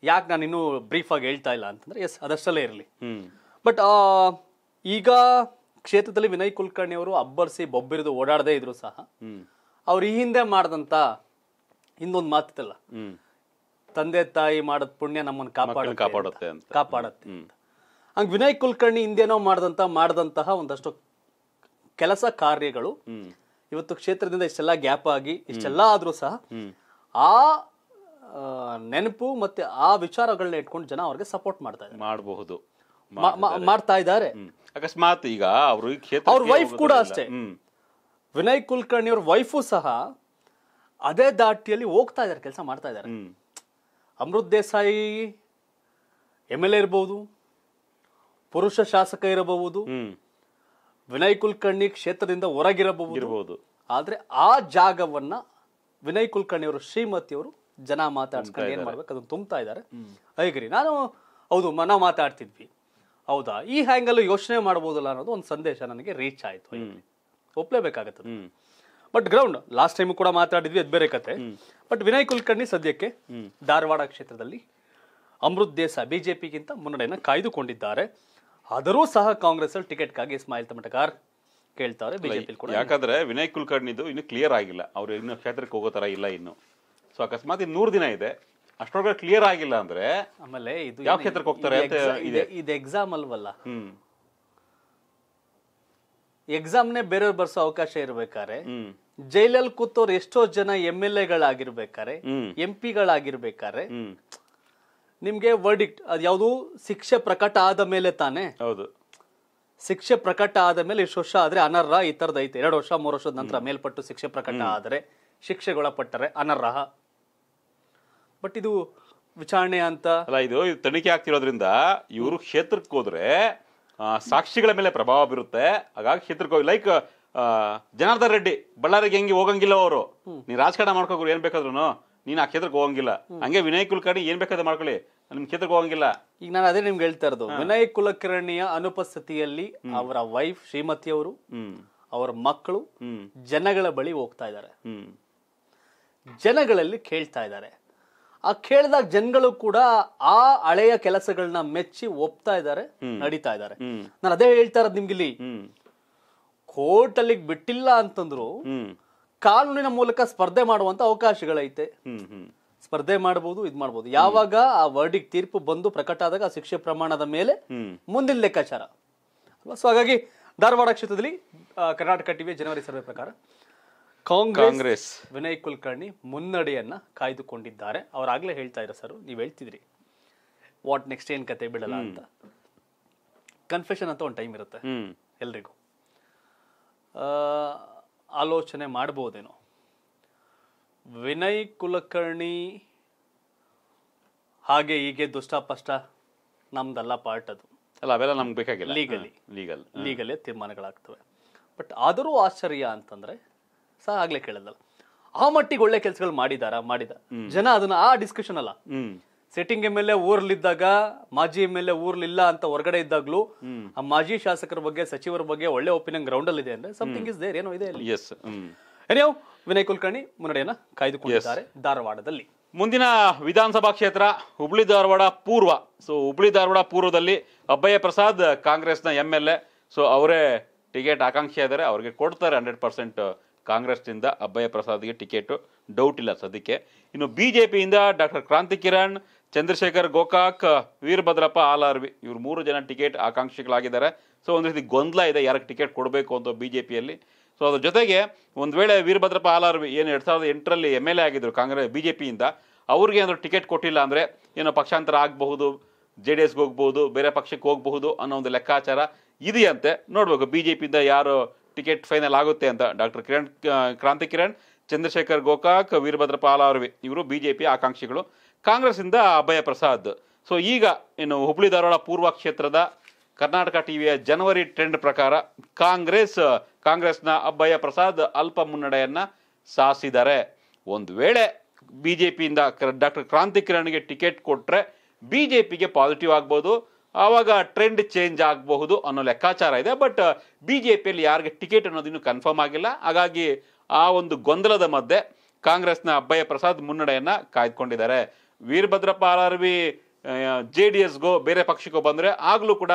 ಯಾಕೆ ನಾನು ಇನ್ನೂ ಬ್ರೀಫ್ ಆಗಿ ಹೇಳ್ತಾ ಇಲ್ಲ ಅಂತಂದ್ರೆ ಎಸ್ ಅದಷ್ಟಲ್ಲೇ ಇರಲಿ ಬಟ್ ಈಗ ಕ್ಷೇತ್ರದಲ್ಲಿ ವಿನಯ್ ಕುಲಕರ್ಣಿ ಅವರು ಅಬ್ಬರಿಸಿ ಬೊಬ್ಬಿರಿದು ಓಡಾಡದೇ ಇದ್ರು ಸಹ ಅವ್ರು ಈ ಹಿಂದೆ ಮಾಡಿದಂತ ಹಿಂದೊಂದು ಮಾತಿತ್ತಲ್ಲ ತಂದೆ ತಾಯಿ ಮಾಡದ್ ಪುಣ್ಯ ನಮ್ಮನ್ನು ಕಾಪಾಡ ಕಾಪಾಡುತ್ತೆ ಕಾಪಾಡತ್ತೆ ಹಂಗ ವಿನಯ್ ಕುಲಕರ್ಣಿ ಹಿಂದೇನೋ ಮಾಡಿದಂತ ಮಾಡಿದಂತಹ ಒಂದಷ್ಟು ಕೆಲಸ ಕಾರ್ಯಗಳು ಇವತ್ತು ಕ್ಷೇತ್ರದಿಂದ ಇಷ್ಟೆಲ್ಲ ಗ್ಯಾಪ್ ಆಗಿ ಇಷ್ಟೆಲ್ಲ ಆದ್ರೂ ಸಹ ಆ ನೆನಪು ಮತ್ತೆ ಆ ವಿಚಾರಗಳನ್ನ ಇಟ್ಕೊಂಡು ಜನ ಅವ್ರಿಗೆ ಸಪೋರ್ಟ್ ಮಾಡ್ತಾ ಇದ್ದಾರೆ ಮಾಡಬಹುದು ಮಾಡ್ತಾ ಇದ್ದಾರೆ ಅಕಸ್ಮಾತ್ ಈಗ ಅವರು ಅವ್ರ ವೈಫ್ ಕೂಡ ಅಷ್ಟೇ ವಿನಯ್ ಕುಲಕರ್ಣಿ ಅವ್ರ ವೈಫು ಸಹ ಅದೇ ದಾಟಿಯಲ್ಲಿ ಹೋಗ್ತಾ ಇದ್ದಾರೆ ಕೆಲಸ ಮಾಡ್ತಾ ಇದ್ದಾರೆ Amrut Desai M L A ಇರಬಹುದು ಪುರುಷ ಶಾಸಕ ಇರಬಹುದು ವಿನಯ್ ಕುಲಕರ್ಣಿ ಕ್ಷೇತ್ರದಿಂದ ಹೊರಗಿರಬಹುದು ಆದ್ರೆ ಆ ಜಾಗವನ್ನ ವಿನಯ್ ಕುಲಕರ್ಣಿ ಅವರು ಅವರು ಜನ ಮಾತಾಡ್ಸ್ಕೊಂಡು ಏನ್ ಮಾಡ್ಬೇಕು ಅದನ್ನ ತುಂಬ್ತಾ ಇದ್ದಾರೆ ಹೇಗ್ರಿ ನಾನು ಹೌದು ಮನ ಮಾತಾಡ್ತಿದ್ವಿ ಹೌದಾ ಈ ಹ್ಯಾಂಗಲ್ಲೂ ಯೋಚನೆ ಮಾಡಬಹುದಲ್ಲ ಅನ್ನೋದು ಒಂದು ಸಂದೇಶ ನನಗೆ ರೀಚ್ ಆಯ್ತು ಒಪ್ಲೇಬೇಕಾಗತ್ತೆ ಬಟ್ ಗ್ರೌಂಡ್ ಲಾಸ್ಟ್ ಟೈಮ್ ಕೂಡ ಮಾತಾಡಿದ್ವಿ ಅದು ಬೇರೆ ಕತೆ ಬಟ್ ವಿನಯ್ ಕುಲಕರ್ಣಿ ಸದ್ಯಕ್ಕೆ ಧಾರವಾಡ ಕ್ಷೇತ್ರದಲ್ಲಿ ಅಮೃತ್ ದೇಸ ಬಿಜೆಪಿಗಿಂತ ಮುನ್ನಡೆಯನ್ನ ಕಾಯ್ದುಕೊಂಡಿದ್ದಾರೆ ಆದರೂ ಸಹ ಕಾಂಗ್ರೆಸ್ ಅಲ್ಲಿ ಟಿಕೆಟ್ಗಾಗಿ ಇಸ್ಮಾಯಿಲ್ ತಮಟಕಾರ್ ಕೇಳ್ತಾರೆ ಬಿಜೆಪಿ ಯಾಕಂದ್ರೆ ವಿನಯ್ ಕುಲಕರ್ಣಿದು ಇನ್ನು ಕ್ಲಿಯರ್ ಆಗಿಲ್ಲ ಅವ್ರು ಇನ್ನು ಕ್ಷೇತ್ರಕ್ಕೆ ಹೋಗೋ ತರ ಇಲ್ಲ ಇನ್ನು ಸೊ ಅಕಸ್ಮಾತ್ ಇನ್ನು ನೂರು ದಿನ ಇದೆ ಅಷ್ಟೊಳಗೆ ಕ್ಲಿಯರ್ ಆಗಿಲ್ಲ ಅಂದ್ರೆ ಆಮೇಲೆ ಇದು ಯಾವ ಕ್ಷೇತ್ರಕ್ಕೆ ಹೋಗ್ತಾರೆ ಅಂತ ಇದೆ ಇದು ಎಕ್ಸಾಮ್ ಅಲ್ವಲ್ಲ ಎಕ್ಸಾಮ್ ನೇ ಬೇರೆಯವ್ರು ಬರ್ಸೋ ಅವಕಾಶ ಇರ್ಬೇಕಾರೆ ಜೈಲಲ್ಲಿ ಕೂತವ್ರು ಎಷ್ಟೋ ಜನ ಎಂ ಎಲ್ ಎಗಳಾಗಿರ್ಬೇಕಾರೆ ಎಂ ಪಿಗಳಾಗಿರ್ಬೇಕಾರೆ ನಿಮಗೆ ವರ್ಡಿಕ್ಟ್ ಅದು ಯಾವುದು ಶಿಕ್ಷೆ ಪ್ರಕಟ ಆದ ಮೇಲೆ ತಾನೆ ಹೌದು ಶಿಕ್ಷೆ ಪ್ರಕಟ ಆದ ಮೇಲೆ ಇಷ್ಟು ವರ್ಷ ಆದ್ರೆ ಅನರ್ಹ ಈ ತರದ ಐತೆ ಎರಡು ವರ್ಷ ಮೂರು ವರ್ಷದ ನಂತರ ಮೇಲ್ಪಟ್ಟು ಶಿಕ್ಷೆ ಪ್ರಕಟ ಆದರೆ ಶಿಕ್ಷೆಗೊಳಪಟ್ಟರೆ ಅನರ್ಹ ಬಟ್ ಇದು ವಿಚಾರಣೆ ಅಂತ ಅಲ್ಲ ಇದು ತನಿಖೆ ಆಗ್ತಿರೋದ್ರಿಂದ ಇವರು ಕ್ಷೇತ್ರಕ್ಕೆ ಹೋದ್ರೆ ಸಾಕ್ಷಿಗಳ ಮೇಲೆ ಪ್ರಭಾವ ಬೀರುತ್ತೆ ಹಾಗಾಗಿ ಕ್ಷೇತ್ರಕ್ಕೆ ಹೋಗಿ ಲೈಕ್ ಜನಾರ್ದನ್ ರೆಡ್ಡಿ ಬಳ್ಳಾರಿಗೆ ಹೆಂಗೆ ಹೋಗಂಗಿಲ್ಲ ಅವರು ನೀವು ರಾಜಕಾರಣ ಮಾಡ್ಕೋಗ್ರು ಏನ್ ಬೇಕಾದ್ರು ನೀನು ಆ ಕ್ಷೇತ್ರಕ್ಕೆ ಹೋಗಂಗಿಲ್ಲ ಹಂಗೆ ವಿನಯ್ ಕುಲಕರ್ಣಿ ಏನ್ ಬೇಕಾದ್ರೆ ಮಾಡ್ಕೊಳ್ಳಿ ನಿಮ್ ಕ್ಷೇತ್ರಕ್ಕೆ ಹೋಗಂಗಿಲ್ಲ ಈಗ ನಾನು ಅದೇ ನಿಮ್ಗೆ ಹೇಳ್ತಾ ಇರೋದು ವಿನಯ್ ಕುಲಕರ್ಣಿಯ ಅನುಪಸ್ಥಿತಿಯಲ್ಲಿ ಅವರ ವೈಫ್ ಶ್ರೀಮತಿ ಅವರು ಅವರ ಮಕ್ಕಳು ಜನಗಳ ಬಳಿ ಹೋಗ್ತಾ ಇದ್ದಾರೆ ಜನಗಳಲ್ಲಿ ಕೇಳ್ತಾ ಇದ್ದಾರೆ ಆ ಕೇಳಿದಾಗ ಜನಗಳು ಕೂಡ ಆ ಹಳೆಯ ಕೆಲಸಗಳನ್ನ ಮೆಚ್ಚಿ ಒಪ್ತಾ ಇದ್ದಾರೆ ನಡೀತಾ ಇದ್ದಾರೆ ನಾನು ಅದೇ ಹೇಳ್ತಾ ಇರೋದು ಇಲ್ಲಿ ಕೋರ್ಟ್ ಅಲ್ಲಿ ಬಿಟ್ಟಿಲ್ಲ ಅಂತಂದ್ರು ಕಾನೂನಿನ ಮೂಲಕ ಸ್ಪರ್ಧೆ ಮಾಡುವಂತ ಅವಕಾಶಗಳೈತೆ ಸ್ಪರ್ಧೆ ಮಾಡಬಹುದು ಇದ್ ಮಾಡಬಹುದು ಯಾವಾಗ ಆ ವರ್ಡಿಗೆ ತೀರ್ಪು ಬಂದು ಪ್ರಕಟ ಆದಾಗ ಆ ಶಿಕ್ಷೆ ಪ್ರಮಾಣದ ಮೇಲೆ ಮುಂದಿನ ಲೆಕ್ಕಾಚಾರ ಅಲ್ವಾ ಸೊ ಹಾಗಾಗಿ ಧಾರವಾಡ ಕ್ಷೇತ್ರದಲ್ಲಿ ಕರ್ನಾಟಕ ಟಿವಿ ಜನವರಿ ಸರ್ವೆ ಪ್ರಕಾರ ಕಾಂಗ್ರೆಸ್ ವಿನಯ್ ಕುಲಕರ್ಣಿ ಮುನ್ನಡೆಯನ್ನ ಕಾಯ್ದುಕೊಂಡಿದ್ದಾರೆ ಅವರಾಗ್ಲೇ ಹೇಳ್ತಾ ಇರೋ ಸರ್ ನೀವು ಹೇಳ್ತಿದ್ರಿ ವಾಟ್ ನೆಕ್ಸ್ಟ್ ಏನ್ ಕತೆ ಬಿಡಲ್ಲ ಅಂತ ಕನ್ಫೆಷನ್ ಅಂತ ಒಂದು ಟೈಮ್ ಇರುತ್ತೆ ಎಲ್ರಿಗೂ ಆಲೋಚನೆ ಮಾಡ್ಬೋದೇನೋ ವಿನಯ್ ಕುಲಕರ್ಣಿ ಹಾಗೆ ಹೀಗೆ ದುಷ್ಟಪಷ್ಟ ನಮ್ದೆಲ್ಲ ಪಾರ್ಟ್ ಅದು ಅಲ್ಲ ಅವೆಲ್ಲ ನಮ್ಗೆ ಬೇಕಾಗಿಲ್ಲ ಲೀಗಲಿ ಲೀಗಲ್ ಲೀಗಲೇ ತೀರ್ಮಾನಗಳಾಗ್ತವೆ ಬಟ್ ಆದರೂ ಆಶ್ಚರ್ಯ ಅಂತಂದ್ರೆ ಸಹ ಆಗ್ಲೇ ಕೇಳಲ್ಲ ಆ ಮಟ್ಟಿಗೆ ಒಳ್ಳೆ ಕೆಲಸಗಳು ಮಾಡಿದಾರ ಮಾಡಿದ ಜನ ಅದನ್ನ ಆ ಡಿಸ್ಕಷನ್ ಅಲ್ಲ ಸಿಟ್ಟಿಂಗ್ ಎಂ ಎಲ್ ಎ ಊರ್ಲಿದ್ದಾಗ ಮಾಜಿ ಎಂ ಎಲ್ ಎ ಊರ್ಲಿಲ್ಲ ಅಂತ ಹೊರಗಡೆ ಇದ್ದಾಗ್ಲೂ ಆ ಮಾಜಿ ಶಾಸಕರ ಬಗ್ಗೆ ಸಚಿವರ ಬಗ್ಗೆ ಒಳ್ಳೆ ಒಪಿನಿಯನ್ ಗ್ರೌಂಡ್ ಅಲ್ಲಿ ಇದೆ ಅಂದ್ರೆ ಸಮಥಿಂಗ್ ಇಸ್ ದೇರ್ ಏನೋ ಇದೆ ವಿನಯ್ ಕುಲಕರ್ಣಿ ಮುನ್ನಡೆಯನ್ನ ಕಾಯ್ದುಕೊಂಡಿದ್ದಾರೆ ಧಾರವಾಡದಲ್ಲಿ ಮುಂದಿನ ವಿಧಾನಸಭಾ ಕ್ಷೇತ್ರ ಹುಬ್ಳಿ ಧಾರವಾಡ ಪೂರ್ವ ಸೊ ಹುಬ್ಳಿ ಧಾರವಾಡ ಪೂರ್ವದಲ್ಲಿ ಅಭಯ ಪ್ರಸಾದ್ ಕಾಂಗ್ರೆಸ್ನ ಎಂ ಎಲ್ ಎ ಸೊ ಅವರೇ ಟಿಕೆಟ್ ಆಕಾಂಕ್ಷಿ ಇದ್ದಾರೆ ಅವ್ರಿಗೆ ಕೊಡ್ತಾರೆ ಹಂಡ್ರೆಡ್ ಪರ್ಸೆಂಟ್ ಕಾಂಗ್ರೆಸ್ನಿಂದ ಅಬ್ಬಯ್ಯ ಪ್ರಸಾದ್ಗೆ ಟಿಕೆಟ್ ಡೌಟ್ ಇಲ್ಲ ಸದ್ಯಕ್ಕೆ ಇನ್ನು ಬಿಜೆಪಿಯಿಂದ ಡಾಕ್ಟರ್ ಕ್ರಾಂತಿ ಕಿರಣ್ ಚಂದ್ರಶೇಖರ್ ಗೋಕಾಕ್ ವೀರಭದ್ರಪ್ಪ ಆಲಾರ್ವಿ ಇವರು ಮೂರು ಜನ ಟಿಕೆಟ್ ಆಕಾಂಕ್ಷಿಗಳಾಗಿದ್ದಾರೆ ಸೊ ಒಂದು ರೀತಿ ಗೊಂದಲ ಇದೆ ಯಾರಿಗೆ ಟಿಕೆಟ್ ಕೊಡಬೇಕು ಅಂತ ಬಿ ಜೆ ಪಿಯಲ್ಲಿ ಸೊ ಅದ್ರ ಜೊತೆಗೆ ಒಂದು ವೇಳೆ ವೀರಭದ್ರಪ್ಪ ಆಲಾರ್ವಿ ಏನು ಎರಡು ಸಾವಿರದ ಎಂಟರಲ್ಲಿ ಎಮ್ ಎಲ್ ಎ ಆಗಿದ್ದರು ಕಾಂಗ್ರೆಸ್ ಬಿ ಜೆ ಪಿಯಿಂದ ಅವ್ರಿಗೆ ಏನಾದರೂ ಟಿಕೆಟ್ ಕೊಟ್ಟಿಲ್ಲ ಅಂದರೆ ಏನೋ ಪಕ್ಷಾಂತರ ಆಗಬಹುದು ಜೆ ಡಿ ಎಸ್ಗೆ ಹೋಗ್ಬೋದು ಬೇರೆ ಪಕ್ಷಕ್ಕೆ ಹೋಗಬಹುದು ಅನ್ನೋ ಒಂದು ಲೆಕ್ಕಾಚಾರ ಇದೆಯಂತೆ ನೋಡಬೇಕು ಬಿ ಜೆ ಪಿಯಿಂದ ಯಾರು ಟಿಕೆಟ್ ಫೈನಲ್ ಆಗುತ್ತೆ ಅಂತ ಡಾಕ್ಟರ್ ಕಿರಣ್ ಕ್ರಾಂತಿ ಕಿರಣ್ ಚಂದ್ರಶೇಖರ್ ಗೋಕಾಕ್ ವೀರಭದ್ರಪ್ಪ ಆಲಾರ್ವಿ ಇವರು ಬಿ ಜೆ ಪಿ ಆಕಾಂಕ್ಷಿಗಳು ಕಾಂಗ್ರೆಸ್ಸಿಂದ ಅಭಯ ಪ್ರಸಾದ್ ಸೊ ಈಗ ಏನು ಹುಬ್ಳಿ ಧಾರವಾಡ ಪೂರ್ವ ಕ್ಷೇತ್ರದ ಕರ್ನಾಟಕ ಟಿವಿಯ ಜನವರಿ ಟ್ರೆಂಡ್ ಪ್ರಕಾರ ಕಾಂಗ್ರೆಸ್ ಕಾಂಗ್ರೆಸ್ನ ಅಭಯ ಪ್ರಸಾದ್ ಅಲ್ಪ ಮುನ್ನಡೆಯನ್ನು ಸಾಸಿದ್ದಾರೆ ಒಂದು ವೇಳೆ ಬಿ ಜೆ ಪಿಯಿಂದ ಡಾಕ್ಟರ್ ಕ್ರಾಂತಿ ಕಿರಣ್ಗೆ ಟಿಕೆಟ್ ಕೊಟ್ಟರೆ ಬಿ ಜೆ ಪಿಗೆ ಪಾಸಿಟಿವ್ ಆಗ್ಬೋದು ಆವಾಗ ಟ್ರೆಂಡ್ ಚೇಂಜ್ ಆಗಬಹುದು ಅನ್ನೋ ಲೆಕ್ಕಾಚಾರ ಇದೆ ಬಟ್ ಬಿ ಜೆ ಪಿಯಲ್ಲಿ ಯಾರಿಗೆ ಟಿಕೆಟ್ ಅನ್ನೋದಿನ್ನೂ ಕನ್ಫರ್ಮ್ ಆಗಿಲ್ಲ ಹಾಗಾಗಿ ಆ ಒಂದು ಗೊಂದಲದ ಮಧ್ಯೆ ಕಾಂಗ್ರೆಸ್ನ ಅಭಯ ಪ್ರಸಾದ್ ಮುನ್ನಡೆಯನ್ನು ಕಾಯ್ದುಕೊಂಡಿದ್ದಾರೆ ವೀರಭದ್ರಪ್ಪ ವಿ ಜೆ ಡಿ ಎಸ್ಗೋ ಬೇರೆ ಪಕ್ಷಕ್ಕೋ ಬಂದರೆ ಆಗಲೂ ಕೂಡ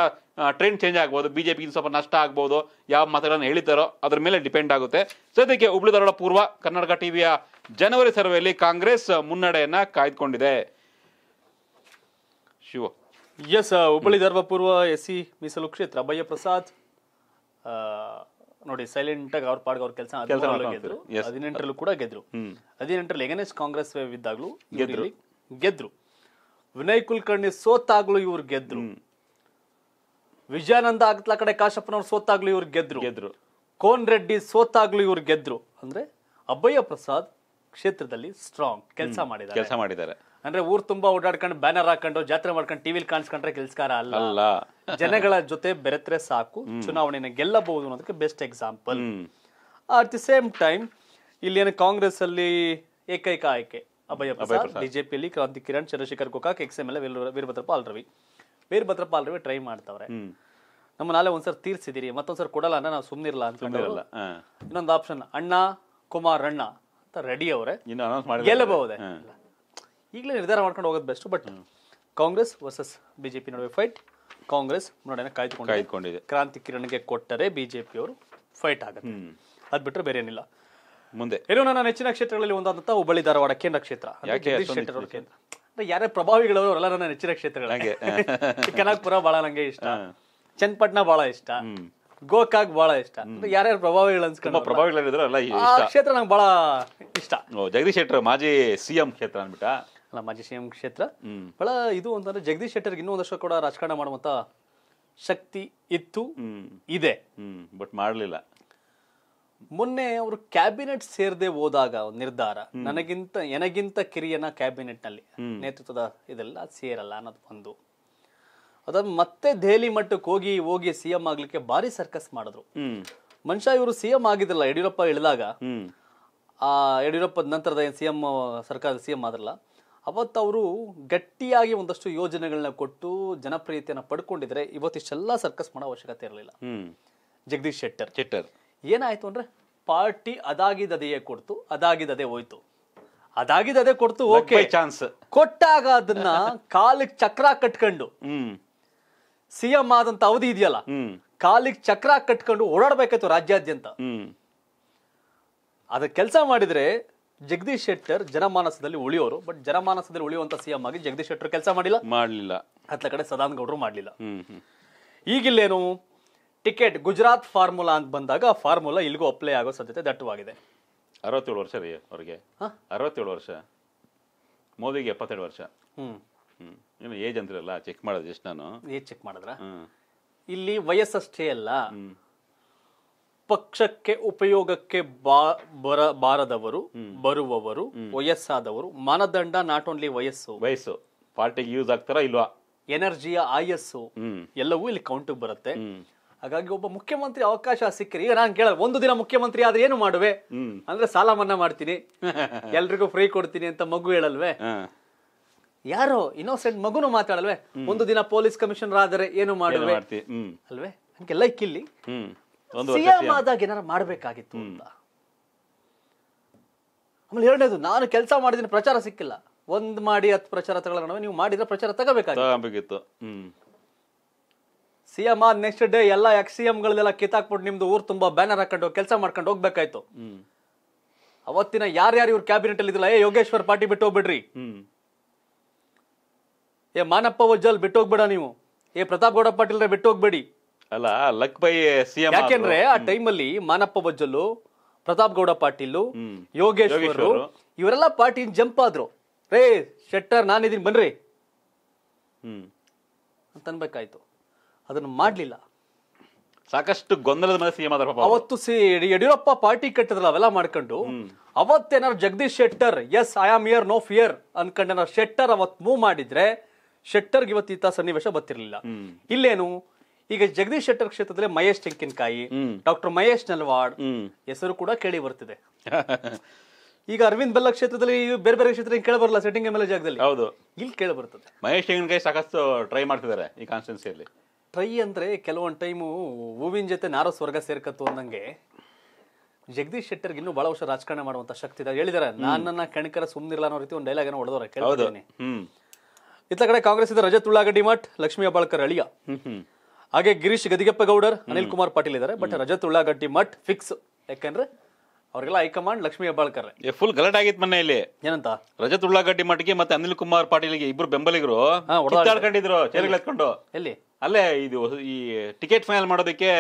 ಟ್ರೆಂಡ್ ಚೇಂಜ್ ಆಗ್ಬೋದು ಬಿ ಜೆ ಸ್ವಲ್ಪ ನಷ್ಟ ಆಗ್ಬೋದು ಯಾವ ಮಾತುಗಳನ್ನು ಹೇಳಿತಾರೋ ಅದ್ರ ಮೇಲೆ ಡಿಪೆಂಡ್ ಆಗುತ್ತೆ ಸದ್ಯಕ್ಕೆ ಹುಬ್ಳಿ ಧಾರವಾಡ ಪೂರ್ವ ಕರ್ನಾಟಕ ಟಿವಿಯ ಜನವರಿ ಸರ್ವೆಯಲ್ಲಿ ಕಾಂಗ್ರೆಸ್ ಮುನ್ನಡೆಯನ್ನ ಕಾಯ್ದುಕೊಂಡಿದೆ ಶಿವ ಎಸ್ ಹುಬ್ಬಳ್ಳಿ ಧಾರವಾಡ ಪೂರ್ವ ಎಸ್ ಸಿ ಮೀಸಲು ಕ್ಷೇತ್ರ ಬಯ್ಯ ಪ್ರಸಾದ್ ನೋಡಿ ಸೈಲೆಂಟ್ ಆಗಿ ಅವ್ರ ಪಾಡ್ಗೆ ಅವ್ರ ಕೆಲಸ ಗೆದ್ರು ಹದಿನೆಂಟರಲ್ಲೂ ಕೂಡ ಗೆದ್ರು ಹದಿನೆಂಟರಲ್ಲಿ ಎಗನೆಸ್ಟ್ ಕಾಂಗ್ರೆಸ್ ಇದ್ದಾಗ್ಲೂ ಗೆದ್ರು ಗೆದ್ರು ವಿನಯ್ ಕುಲಕರ್ಣಿ ಸೋತಾಗ್ಲೂ ಇವ್ರು ಗೆದ್ರು ವಿಜಯಾನಂದ ಆಗ್ಲ ಕಡೆ ಕಾಶಪ್ಪನವ್ರು ಸೋತಾಗ್ಲೂ ಇವ್ರು ಗೆದ್ರು ಗೆದ್ರು ಕೋನ್ ರೆಡ್ಡಿ ಸೋತಾಗ್ಲೂ ಇವ್ರು ಗೆದ್ರು ಅಂದ್ರೆ ಅಭಯ ಪ್ರಸಾದ್ ಕ್ಷೇತ್ರದಲ್ಲಿ ಸ್ಟ್ರಾಂಗ್ ಕೆಲಸ ಮಾಡಿದ್ದಾರೆ ಕೆಲಸ ಮಾಡಿದ್ದಾರೆ ಅಂದ್ರೆ ಊರ್ ತುಂಬಾ ಓಡಾಡ್ಕೊಂಡು ಬ್ಯಾನರ್ ಹಾಕೊಂಡು ಜಾತ್ರೆ ಮಾಡ್ಕೊಂಡು ಟಿವಿಲಿ ಕಾಣಿಸ್ಕೊಂಡ್ರೆ ಕೆಲಸಕಾರ ಅಲ್ಲ [LAUGHS] ಜನಗಳ ಜೊತೆ ಬೆರೆತ್ರೆ ಸಾಕು ಚುನಾವಣೆನ ಗೆಲ್ಲಬಹುದು ಅನ್ನೋದಕ್ಕೆ best example at the same time ಇಲ್ಲಿ ಏನು ಕಾಂಗ್ರೆಸ್ ಅಲ್ಲಿ ಏಕೈಕ ಆಯ್ಕೆ ಅಭಯಪ್ರಸಾದ್ ಬಿಜೆಪಿಯಲ್ಲಿ Kranti Kiran Chandrashekhar Gokak ex M L Veerabhadrappa ಆಲ್ರವಿ ವೀರಭದ್ರಪ್ಪ ಆಲ್ರವಿ ಟ್ರೈ ಮಾಡ್ತಾವ್ರೆ ನಮ್ಮ ನಾಳೆ ಒಂದ್ಸರ್ ತೀರ್ಸಿದಿರಿ ಮತ್ತೊಂದ್ಸರ್ ಕೊಡಲ್ಲ ಅಂದ್ರೆ ನಾವು ಸುಮ್ಮನಿರಲ್ಲ ಅಂತ ಇನ್ನೊಂದು ಆಪ್ಷನ್ ಅಣ್ಣ ಕುಮಾರ್ ಅಣ್ಣ ಅಂತ ರೆಡಿ ಅವರೇ ಗೆಲ್ಲಬಹುದೇ ಈಗಲೇ ನಿರ್ಧಾರ ಮಾಡ್ಕೊಂಡು ಹೋಗೋದು best but Congress versus BJP ನಡುವೆ ಫೈಟ್ ಕಾಂಗ್ರೆಸ್ ನೋಡೋಣ ಕಾಯ್ದುಕೊಂಡು ಕಾಯ್ದುಕೊಂಡಿದೆ ಕ್ರಾಂತಿ ಕಿರಣಗೆ ಕೊಟ್ಟರೆ ಬಿಜೆಪಿಯವರು ಫೈಟ್ ಆಗುತ್ತೆ ಅದು ಬಿಟ್ಟರೆ ಬೇರೆ ಏನಿಲ್ಲ ಮುಂದೆ ಏನೋ ನನ್ನ ನೆಚ್ಚಿನ ಕ್ಷೇತ್ರಗಳಲ್ಲಿ ಒಂದಾದಂತಹ ಹುಬ್ಬಳ್ಳಿ ಧಾರವಾಡ ಕೇಂದ್ರ ಕ್ಷೇತ್ರ ಯಾರೇ ಪ್ರಭಾವಿಗಳವರು ಅವರೆಲ್ಲ ನನ್ನ ನೆಚ್ಚಿನ ಕ್ಷೇತ್ರಗಳ [LAUGHS] ಕನಕಪುರ ಬಹಳ ನಂಗೆ ಇಷ್ಟ ಚನ್ನಪಟ್ಟಣ ಬಹಳ ಇಷ್ಟ ಗೋಕಾಕ್ ಬಹಳ ಇಷ್ಟ ಯಾರ್ಯಾರು ಪ್ರಭಾವಿಗಳು ಅನ್ಸ್ಕೊಂಡು ಪ್ರಭಾವಿಗಳಿದ್ರೆ ಕ್ಷೇತ್ರ ನಂಗೆ ಬಹಳ ಇಷ್ಟ ಜಗದೀಶ್ ಶೆಟ್ಟರ್ ಮಾಜಿ ಸಿಎಂ ಕ್ಷೇತ್ರ ಅನ್ಬಿಟ್ಟ ಅಲ್ಲ ಮಾಜಿ ಸಿಎಂ ಕ್ಷೇತ್ರ ಬಹಳ ಇದು ಅಂತಂದ್ರೆ ಜಗದೀಶ್ ಶೆಟ್ಟರ್ಗೆ ಇನ್ನೂ ಒಂದಷ್ಟು ಕೂಡ ರಾಜಕಾರಣ ಮಾಡುವಂತ ಶಕ್ತಿ ಇತ್ತು ಇದೆ ಬಟ್ ಮಾಡಲಿಲ್ಲ ಮೊನ್ನೆ ಅವರು ಕ್ಯಾಬಿನೆಟ್ ಸೇರದೆ ಹೋದಾಗ ನಿರ್ಧಾರ ನನಗಿಂತ ನನಗಿಂತ ಕಿರಿಯನ ಕ್ಯಾಬಿನೆಟ್ ನಲ್ಲಿ ನೇತೃತ್ವದ ಇದೆಲ್ಲ ಸೇರಲ್ಲ ಅನ್ನೋದು ಒಂದು ಅದಾದ ಮತ್ತೆ ದೆಹಲಿ ಮಟ್ಟಕ್ಕೆ ಹೋಗಿ ಹೋಗಿ ಸಿಎಂ ಆಗ್ಲಿಕ್ಕೆ ಭಾರಿ ಸರ್ಕಸ್ ಮಾಡಿದ್ರು ಮನುಷ್ಯ ಇವರು ಸಿಎಂ ಆಗಿದ್ರಲ್ಲ ಯಡಿಯೂರಪ್ಪ ಇಳಿದಾಗ ಆ ಯಡಿಯೂರಪ್ಪದ ನಂತರದ ಸಿಎಂ ಸರ್ಕಾರದ ಸಿಎಂ ಆದ್ರಲ್ಲ ಅವತ್ತು ಅವರು ಗಟ್ಟಿಯಾಗಿ ಒಂದಷ್ಟು ಯೋಜನೆಗಳನ್ನ ಕೊಟ್ಟು ಜನಪ್ರಿಯತೆಯನ್ನು ಪಡ್ಕೊಂಡಿದ್ರೆ ಇವತ್ತಿಷ್ಟೆಲ್ಲ ಸರ್ಕಸ್ ಮಾಡೋ ಅವಶ್ಯಕತೆ ಇರಲಿಲ್ಲ ಜಗದೀಶ್ ಶೆಟ್ಟರ್ ಶೆಟ್ಟರ್ ಏನಾಯಿತು ಅಂದರೆ ಪಾರ್ಟಿ ಅದಾಗಿದ್ದದೆಯೇ ಕೊಡ್ತು ಅದಾಗಿದ್ದದೆ ಹೋಯ್ತು ಅದಾಗಿದ್ದದೆ ಕೊಡ್ತು ಓಕೆ ಚಾನ್ಸ್ ಕೊಟ್ಟಾಗ ಅದನ್ನ [LAUGHS] ಕಾಲಿಗೆ ಚಕ್ರ ಕಟ್ಕೊಂಡು ಎಂ ಆದಂತ ಅವಧಿ ಇದೆಯಲ್ಲ ಕಾಲಿಗೆ ಚಕ್ರ ಕಟ್ಕೊಂಡು ಓಡಾಡ್ಬೇಕಾಯ್ತು ರಾಜ್ಯಾದ್ಯಂತ ಅದ ಕೆಲಸ ಮಾಡಿದ್ರೆ ಜಗದೀಶ್ ಶೆಟ್ಟರ್ ಜನಮಾನಸದಲ್ಲಿ ಉಳಿಯೋರು ಬಟ್ ಜನಮಾನಸದಲ್ಲಿ ಉಳಿಯುವಂತ ಎಂ ಆಗಿ ಜಗದೀಶ್ ಶೆಟ್ಟರ್ ಕೆಲಸ ಮಾಡಿಲ್ಲ ಮಾಡಲಿಲ್ಲ ಹತ್ತ ಕಡೆ ಸದಾನಂದ ಮಾಡಲಿಲ್ಲ ಈಗಿಲ್ಲೇನು ಟಿಕೆಟ್ ಗುಜರಾತ್ ಫಾರ್ಮುಲಾ ಅಂತ ಬಂದಾಗ ಫಾರ್ಮುಲಾ ಇಲ್ಲಿಗೂ ಅಪ್ಲೈ ಆಗೋ ಸಾಧ್ಯತೆ ದಟ್ಟವಾಗಿದೆ ಅರವತ್ತೇಳು ವರ್ಷ ರೀ ಅವ್ರಿಗೆ ಅರವತ್ತೇಳು ವರ್ಷ ಮೋದಿಗೆ ಎಪ್ಪತ್ತೆರಡು ವರ್ಷ ಹ್ಮ್ ಹ್ಮ್ ಏಜ್ ಅಂತಿರಲ್ಲ ಚೆಕ್ ಮಾಡೋದು ಜಸ್ಟ್ ನಾನು ಏಜ್ ಚೆಕ್ ಮಾಡಿದ್ರ ಇಲ್ಲಿ ವಯಸ್ಸಷ್ಟೇ ಅಲ್ಲ ಪಕ್ಷಕ್ಕೆ ಉಪಯೋಗಕ್ಕೆ ಬಾ ಬಾರದವರು ಬರುವವರು ವಯಸ್ಸಾದವರು ಮಾನದಂಡ ನಾಟ್ ಓನ್ಲಿ ವಯಸ್ಸು ವಯಸ್ಸು ಪಾರ್ಟಿಗೆ ಯೂಸ್ ಆಗ್ತಾರ ಇಲ್ವಾ ಎನರ್ಜಿಯ ಆಯಸ್ಸು ಎಲ್ಲವೂ ಇಲ್ಲಿ ಕೌಂಟ್ ಬರುತ್ತೆ ಹಾಗಾಗಿ ಒಬ್ಬ ಮುಖ್ಯಮಂತ್ರಿ ಅವಕಾಶ ಸಿಕ್ಕರೆ ಈಗ ನಾನು ಕೇಳಲ್ಲ ಒಂದು ದಿನ ಮುಖ್ಯಮಂತ್ರಿ ಆದ್ರೆ ಏನು ಮಾಡುವೆ ಅಂದ್ರೆ ಸಾಲ ಮನ್ನಾ ಮಾಡ್ತೀನಿ ಎಲ್ರಿಗೂ ಫ್ರೀ ಕೊಡ್ತೀನಿ ಅಂತ ಮಗು ಹೇಳಲ್ವೇ ಯಾರೋ ಇನ್ನೋಸೆಂಟ್ ಮಗುನು ಮಾತಾಡಲ್ವೇ ಒಂದು ದಿನ ಪೊಲೀಸ್ ಕಮಿಷನರ್ ಆದರೆ ಏನು ಮಾಡುವೆ ಅಲ್ವೇ ಇಲ್ಲಿ ಇಕ್ಕಿಲ್ಲಿ ಸಿಎಂ ಆದಾಗ ಏನಾರು ಮಾಡ್ಬೇಕಾಗಿತ್ತು ಅಂತ ಆಮೇಲೆ ಎರಡನೇದು ನಾನು ಕೆಲಸ ಮಾಡಿದ್ರೆ ಪ್ರಚಾರ ಸಿಕ್ಕಿಲ್ಲ ಒಂದ್ ಮಾಡಿ ಹತ್ತು ಪ್ರಚಾರ ತಗೊಳ್ಳೋಣ ನೀವು ಮಾಡಿದ್ರೆ ಪ್ರಚಾರ ತಗೋಬೇಕಾಗಿತ್ತು ಸಿ ಎಂ ಆದ ನೆಕ್ಸ್ಟ್ ಡೇ ಎಲ್ಲ ಎಕ್ಸ್ ಸಿ ಎಂಗಳೆಲ್ಲ ಕಿತ್ತಾಕ್ಬಿಟ್ಟು ನಿಮ್ದು ಊರು ತುಂಬಾ ಬ್ಯಾನರ್ ಹಾಕೊಂಡು ಕೆಲಸ ಮಾಡ್ಕೊಂಡು ಹೋಗ್ಬೇಕಾಯ್ತು ಅವತ್ತಿನ ಯಾರ್ಯಾರು ಇವ್ರ ಕ್ಯಾಬಿನೆಟ್ ಅಲ್ಲಿ ಇದಿಲ್ಲ ಏ ಯೋಗೇಶ್ವರ್ ಪಾಟೀಲ್ ಬಿಟ್ಟು ಹೋಗ್ಬಿಡ್ರಿ ಏ ಮಾನಪ್ಪ ವಜ್ಜಲ್ ಬಿಟ್ಟು ಹೋಗ್ಬೇಡ ನೀವು ಏ ಪ್ರತಾಪ್ ಗೌಡ ಪಾಟೀಲ್ ಬಿಟ್ಟು ಹೋಗ್ಬೇಡಿ ಅಲ್ಲ ಲಕ್ ಬೈ ಸಿಎಂ ಯಾಕೆಂದ್ರೆ ಆ ಟೈಮಲ್ಲಿ ಮಾನಪ್ಪ ಬಜ್ಜಲು ಪ್ರತಾಪ್ ಗೌಡ ಪಾಟೀಲು ಯೋಗೇಶ್ವರು ಇವರೆಲ್ಲ ಪಾರ್ಟಿ ಜಂಪ್ ಆದ್ರು ರೇ ಶೆಟ್ಟರ್ ನಾನಿದ್ದೀನಿ ಬನ್ರಿ ಹ್ಮ್ ಅಂತ ಅದನ್ನು ಮಾಡಲಿಲ್ಲ ಸಾಕಷ್ಟು ಗೊಂದಲದ ಮೇಲೆ ಸಿಎಂ ಅವತ್ತು ಸಿ ಯಡಿಯೂರಪ್ಪ ಪಾರ್ಟಿ ಕಟ್ಟಿದ್ರಲ್ಲ ಅವೆಲ್ಲ ಮಾಡ್ಕೊಂಡು ಅವತ್ತೇನಾದ್ರು Jagadish Shettar yes I am here no fear ಅನ್ಕೊಂಡು ಶೆಟ್ಟರ್ ಅವತ್ ಮೂವ್ ಮಾಡಿದ್ರೆ ಶೆಟ್ಟರ್ ಇವತ್ತು ಸನ್ನಿವೇಶ ಬರ್ತಿರ್ಲಿಲ್ಲ ಇಲ್ಲೇನು ಈಗ ಜಗದೀಶ್ ಶೆಟ್ಟರ್ ಕ್ಷೇತ್ರದಲ್ಲಿ ಮಹೇಶ್ ಟೆಂಕಿನಕಾಯಿ ಡಾಕ್ಟರ್ ಮಹೇಶ್ ನಲ್ವಾಡ್ ಹೆಸರು ಕೂಡ ಕೇಳಿ ಬರ್ತಿದೆ [LAUGHS] ಈಗ ಅರವಿಂದ್ ಬೆಲ್ಲ ಕ್ಷೇತ್ರದಲ್ಲಿ ಬೇರೆ ಬೇರೆ ಕ್ಷೇತ್ರ ಕೇಳಿ ಬರಲ್ಲ ಸೆಟ್ಟಿಂಗ್ ಎಮ್ ಜಾಗದಲ್ಲಿ ಹೌದು ಇಲ್ಲಿ ಕೇಳಿ ಬರ್ತದೆ ಮಹೇಶ್ ತೆಂಗಿನಕಾಯಿ ಸಾಕಷ್ಟು ಟ್ರೈ ಮಾಡ್ತಿದ್ದಾರೆ ಈ ಕಾನ್ಸ್ಟಿಟ್ಯೂನ್ಸಿಯಲ್ಲಿ ಟ್ರೈ ಅಂದರೆ ಕೆಲವೊಂದು ಟೈಮು ಹೂವಿನ ಜೊತೆ ನಾರ ಸ್ವರ್ಗ ಸೇರ್ಕತ್ತು ಅಂದಂಗೆ ಜಗದೀಶ್ ಶೆಟ್ಟರ್ಗೆ ಇನ್ನೂ ಬಹಳ ವರ್ಷ ರಾಜಕಾರಣ ಮಾಡುವಂತ ಶಕ್ತಿ ಇದೆ ಹೇಳಿದಾರೆ ನನ್ನ ಕಣಕರ ಸುಮ್ಮನಿರಲ್ಲ ಅನ್ನೋ ರೀತಿ ಒಂದು ಡೈಲಾಗ್ ಏನೋ ಹೊಡೆದವ್ರೆ ಕೇಳಿದ್ದೀನಿ ಇತ್ತ ಕಡೆ ಕಾಂಗ್ರೆಸ್ ಇದೆ ರಜತ್ ಉಳ್ಳಾಗಡ್ಡಿ ಮಠ ಲಕ್ಷ್ಮೀ ಅಬ್ಬಾಳ್ಕರ್ ಅಳಿಯ ಹಾಗೆ ಗಿರೀಶ್ ಗದಿಗೆಪ್ಪ ಗೌಡರ್ ಅನಿಲ್ ಕುಮಾರ್ ಪಾಟೀಲ್ ಇದ್ದಾರೆ ಬಟ್ ರಜತ್ ಉಳ್ಳಾಗಡ್ಡಿ ಮಠ ಫಿಕ್ಸ್ ಯಾಕಂದ್ರೆ ಅವರಿಗೆಲ್ಲ ಹೈಕಮಾಂಡ್ ಲಕ್ಷ್ಮೀ ಅಬ್ಬಾಳ್ಕರ್ ಫುಲ್ ಗಲಾಟೆ ಆಗಿತ್ತು ಮೊನ್ನೆ ಇಲ್ಲಿ ಏನಂತ ರಜತ್ ಉಳ್ಳಾಗಡ್ಡಿ ಮಠಕ್ಕೆ ಮತ್ತೆ ಅನಿಲ್ ಕುಮಾರ್ ಪಾಟೀಲ್ಗೆ ಇಬ್ರು ಬೆಂಬಲಿಗರು ಎತ್ಕೊಂಡು ಎಲ್ಲಿ ಅಲ್ಲೇ ಇದು ಈ ಟಿಕೆಟ್ ಫೈನಲ್ ಮಾಡೋದಕ್ಕೆ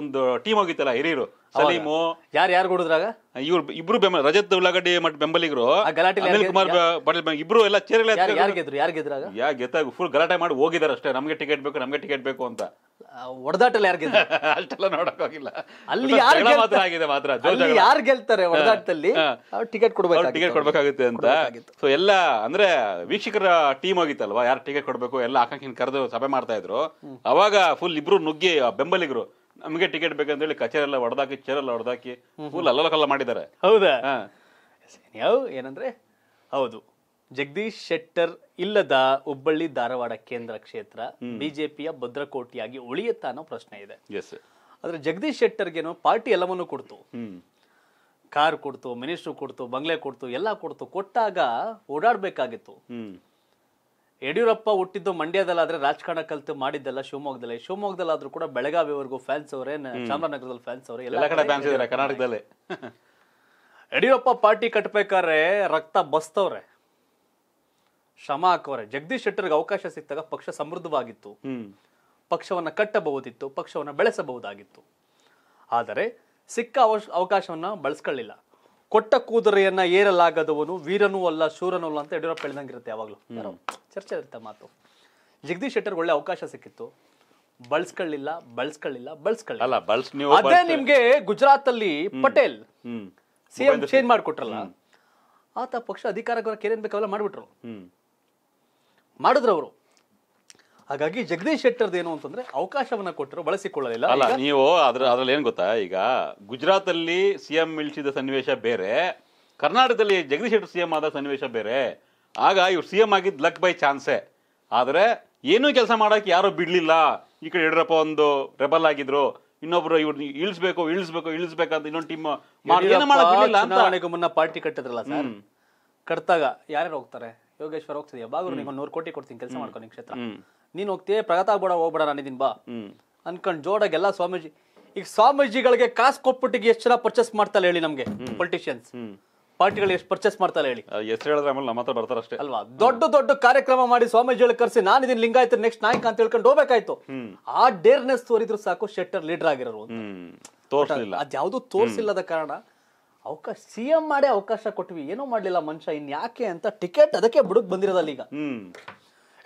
ಒಂದು ಟೀಮ್ ಹೋಗಿತ್ತಲ್ಲ ಹಿರಿಯರು ಸಲೀಮು ಯಾರು ಯಾರು ಕೊಡಿದ್ರಾಗ ಇವ್ರು ಇಬ್ರು ಬೆಂಬಲ ರಜತ್ ಉಳ್ಳಾಗಡ್ಡಿ ಮಟ್ ಬೆಂಬಲಿಗರು ಅನಿಲ್ ಕುಮಾರ್ ಪಟೇಲ್ ಇಬ್ರು ಎಲ್ಲ ಚೇರ್ಗಳ ಯಾ ಗೆತ್ತಾಗ ಫುಲ್ ಗಲಾಟೆ ಮಾಡಿ ಹೋಗಿದಾರೆ ಅಷ್ಟೇ ನಮಗೆ ಟಿಕೆಟ್ ಬೇಕು ನಮಗೆ ಟಿಕೆಟ್ ಬೇಕು ಅಂತ ಹೊಡೆದಾಟಲ್ಲಿ ಯಾರು ಗೆದ್ದ [LAUGHS] ಅಷ್ಟೆಲ್ಲ ಆಗಿಲ್ಲ ಅಲ್ಲಿ ಯಾರು ಮಾತ್ರ ಆಗಿದೆ ಮಾತ್ರ ಯಾರು ಗೆಲ್ತಾರೆ ಹೊಡೆದಾಟದಲ್ಲಿ ಟಿಕೆಟ್ ಕೊಡ್ಬೇಕು ಟಿಕೆಟ್ ಕೊಡ್ಬೇಕಾಗುತ್ತೆ ಅಂತ ಸೊ ಎಲ್ಲ ಅಂದ್ರೆ ವೀಕ್ಷಕರ ಟೀಮ್ ಹೋಗಿತ್ತಲ್ವಾ ಯಾರು ಟಿಕೆಟ್ ಕೊಡ್ಬೇಕು ಎಲ್ಲ ಆಕಾಂಕ್ಷಿನ ಕರೆದು ಸಭೆ ಮಾಡ್ತಾ ಇದ್ರು ಅವಾಗ ಫುಲ್ ಇಬ್ರು ನುಗ್ಗಿ ಬೆಂಬಲಿಗರು ನಮಗೆ ಟಿಕೆಟ್ ಬೇಕಂತೇಳಿ ಕಚೇರಿ ಎಲ್ಲ ಹೊಡೆದಾಕಿ ಎಲ್ಲ ಹೊಡೆದಾಕಿ ಫುಲ್ ಅಲ್ಲಲಕಲ್ಲ ಮಾಡಿದ್ದಾರೆ ಹೌದಾ ಯಾವ ಏನಂದ್ರೆ ಹೌದು ಜಗದೀಶ್ ಶೆಟ್ಟರ್ ಇಲ್ಲದ ಹುಬ್ಬಳ್ಳಿ ಧಾರವಾಡ ಕೇಂದ್ರ ಕ್ಷೇತ್ರ ಬಿಜೆಪಿಯ ಭದ್ರಕೋಟಿಯಾಗಿ ಉಳಿಯುತ್ತಾ ಅನ್ನೋ ಪ್ರಶ್ನೆ ಇದೆ ಆದ್ರೆ ಜಗದೀಶ್ ಶೆಟ್ಟರ್ಗೇನು ಪಾರ್ಟಿ ಎಲ್ಲವನ್ನೂ ಕೊಡ್ತು ಕಾರ್ ಕೊಡ್ತು ಮಿನಿಸ್ಟ್ರು ಕೊಡ್ತು ಬಂಗ್ಲೆ ಕೊಡ್ತು ಎಲ್ಲ ಕೊಡ್ತು ಕೊಟ್ಟಾಗ ಓಡಾಡ್ಬೇಕಾಗಿತ್ತು ಯಡಿಯೂರಪ್ಪ ಹುಟ್ಟಿದ್ದು ಮಂಡ್ಯದಲ್ಲಾದ್ರೆ ರಾಜಕಾರಣ ಕಲ್ತು ಮಾಡಿದ್ದಲ್ಲ ಶಿವಮೊಗ್ಗದಲ್ಲಿ ಶಿವಮೊಗ್ಗದಲ್ಲಾದ್ರೂ ಕೂಡ ಬೆಳಗಾವಿವರೆಗೂ ಫ್ಯಾನ್ಸ್ ಅವರೇ ಚಾಮರಾಜನಗರದಲ್ಲಿ ಫ್ಯಾನ್ಸ್ ಅವರೇ ಎಲ್ಲ ಕಡೆ ಫ್ಯಾನ್ಸ್ ಇದ್ದಾರೆ ಕರ್ನಾಟಕದಲ್ಲಿ [LAUGHS] ಯಡಿಯೂರಪ್ಪ ಪಾರ್ಟಿ ಕಟ್ಬೇಕಾದ್ರೆ ರಕ್ತ ಬಸ್ತವ್ರೆ ಶ್ರಮ ಹಾಕೋರೆ ಜಗದೀಶ್ ಶೆಟ್ಟರ್ಗೆ ಅವಕಾಶ ಸಿಕ್ಕಾಗ ಪಕ್ಷ ಸಮೃದ್ಧವಾಗಿತ್ತು ಪಕ್ಷವನ್ನ ಕಟ್ಟಬಹುದಿತ್ತು ಪಕ್ಷವನ್ನ ಬೆಳೆಸಬಹುದಾಗಿತ್ತು ಆದರೆ ಸಿಕ್ಕ ಅವಕಾಶವನ್ನ ಬಳಸ್ಕೊಳ್ಳಿಲ್ಲ ಕೊಟ್ಟ ಕೂದರೆಯನ್ನ ಏರಲಾಗದವನು ವೀರನೂ ಅಲ್ಲ ಶೂರನೂ ಅಲ್ಲ ಅಂತ ಯಡಿಯೂರಪ್ಪ ಹೇಳಿದಂಗಿರುತ್ತೆ ಯಾವಾಗಲೂ ಚರ್ಚೆ ಇರುತ್ತೆ ಮಾತು ಜಗದೀಶ್ ಶೆಟ್ಟರ್ ಒಳ್ಳೆ ಅವಕಾಶ ಸಿಕ್ಕಿತ್ತು ಬಳಸ್ಕೊಳ್ಳಿಲ್ಲ ಬಳಸ್ಕೊಳ್ಳಿಲ್ಲ ಬಳಸ್ಕೊಳ್ಳಿಲ್ಲ ಅದೇ ನಿಮ್ಗೆ ಗುಜರಾತ್ ಅಲ್ಲಿ ಪಟೇಲ್ ಸಿಎಂ ಚೇಂಜ್ ಮಾಡಿಕೊಟ್ರಲ್ಲ ಆತ ಪಕ್ಷ ಅಧಿಕಾರಕ್ಕೆ ಏನೇನ್ ಬೇಕಾವೆಲ್ಲ ಮಾಡ್ಬಿಟ್ರು ಮಾಡಿದ್ರು ಅವರು ಹಾಗಾಗಿ ಜಗದೀಶ್ ಶೆಟ್ಟರ್ದು ಏನು ಅಂತಂದ್ರೆ ಅವಕಾಶವನ್ನ ಕೊಟ್ಟರು ಬಳಸಿಕೊಳ್ಳಲಿಲ್ಲ ಅಲ್ಲ ನೀವು ಅದ್ರ ಅದ್ರಲ್ಲಿ ಏನ್ ಗೊತ್ತಾ ಈಗ ಗುಜರಾತ್ ಅಲ್ಲಿ ಸಿಎಂ ಇಳಿಸಿದ ಸನ್ನಿವೇಶ ಬೇರೆ ಕರ್ನಾಟಕದಲ್ಲಿ ಜಗದೀಶ್ ಶೆಟ್ಟರ್ ಸಿಎಂ ಆದ ಸನ್ನಿವೇಶ ಬೇರೆ ಆಗ ಇವ್ರು ಸಿಎಂ ಆಗಿದ್ ಲಕ್ ಬೈ ಚಾನ್ಸೆ ಆದರೆ ಏನೂ ಕೆಲಸ ಮಾಡಕ್ ಯಾರು ಬಿಡಲಿಲ್ಲ ಈ ಕಡೆ ಯಡಿಯೂರಪ್ಪ ಒಂದು ರೆಬಲ್ ಆಗಿದ್ರು ಇನ್ನೊಬ್ರು ಇವ್ರು ಇಳಿಸ್ಬೇಕು ಇಳಿಸ್ಬೇಕು ಇಳಿಸ್ಬೇಕಂತ ಇನ್ನೊಂದು ಟೀಮ್ ಅಂತ ಮುನ್ನ ಪಾರ್ಟಿ ಕಟ್ಟಿದ್ರಲ್ಲ ಸರ್ ಕಟ್ಟಿದಾಗ ಯಾರ್ಯಾರು ಹೋಗ್ತಾರೆ ಯೋಗೇಶ್ವರ್ ಹೋಗ್ತಿದ್ಯಾ ಬಾಗು ನೀವು ನೂರು ಕೋಟಿ ಕೊಡ್ತೀನಿ ಕೆಲಸ ಮಾಡ್ಕೊ ನಿಮ್ ಕ್ಷೇತ್ರ ನೀನ್ ಹೋಗ್ತೀಯ ಪ್ರಗತ ಆಗ್ಬೇಡ ಹೋಗ್ಬೇಡ ನಾನಿದ್ದೀನಿ ಬಾ ಅನ್ಕೊಂಡ್ ಜೋಡಾಗಿ ಸ್ವಾಮೀಜಿ ಈಗ ಸ್ವಾಮೀಜಿಗಳಿಗೆ ಕಾಸ್ ಕೊಟ್ಬಿಟ್ಟಿಗೆ ಎಷ್ಟು ಜನ ಪರ್ಚೇಸ್ ಮಾಡ್ತಾರೆ ಹೇಳಿ ನಮಗೆ ಪೊಲಿಟಿಷಿಯನ್ಸ್ ಪಾರ್ಟಿಗಳು ಎಷ್ಟು ಪರ್ಚೇಸ್ ಮಾಡ್ತಾರೆ ಹೇಳಿ ಎಷ್ಟು ಹೇಳಿದ್ರೆ ಆಮೇಲೆ ನಮ್ಮ ಹತ್ರ ಬರ್ತಾರೆ ಅಷ್ಟೇ ಅಲ್ವಾ ದೊಡ್ಡ ದೊಡ್ಡ ಕಾರ್ಯಕ್ರಮ ಮಾಡಿ ಸ್ವಾಮೀಜಿಗಳು ಕರೆಸಿ ನಾನು ಇದನ್ನ ಲಿಂಗಾಯತ ನೆಕ್ಸ್ಟ್ ನಾಯಕ ಅಂತ ಹೇಳ್ಕೊಂಡು ಹೋಗ್ಬೇಕಾಯ್ತು ಆ ಡೇರ್ನೆಸ್ ತೋರಿದ್ರು ಸಾಕು ಶೆಟ್ಟರ್ ಲೀಡರ್ ಆಗಿರೋರು ತೋರಿಸಲಿಲ್ಲ ಅದ್ಯಾವುದೂ ತೋರ್ಸಿಲ್ಲದ ಕಾರಣ ಅವಕಾಶ ಸಿ ಎಂ ಮಾಡೇ ಅವಕಾಶ ಕೊಟ್ವಿ ಏನೂ ಮಾಡಲಿಲ್ಲ ಮನುಷ್ಯ ಇನ್ ಯಾಕೆ ಅಂತ ಟಿಕೆಟ್ ಅದಕ್ಕೆ ಬುಡಕ್ ಬಂದಿರೋದಲ್ಲ ಈಗ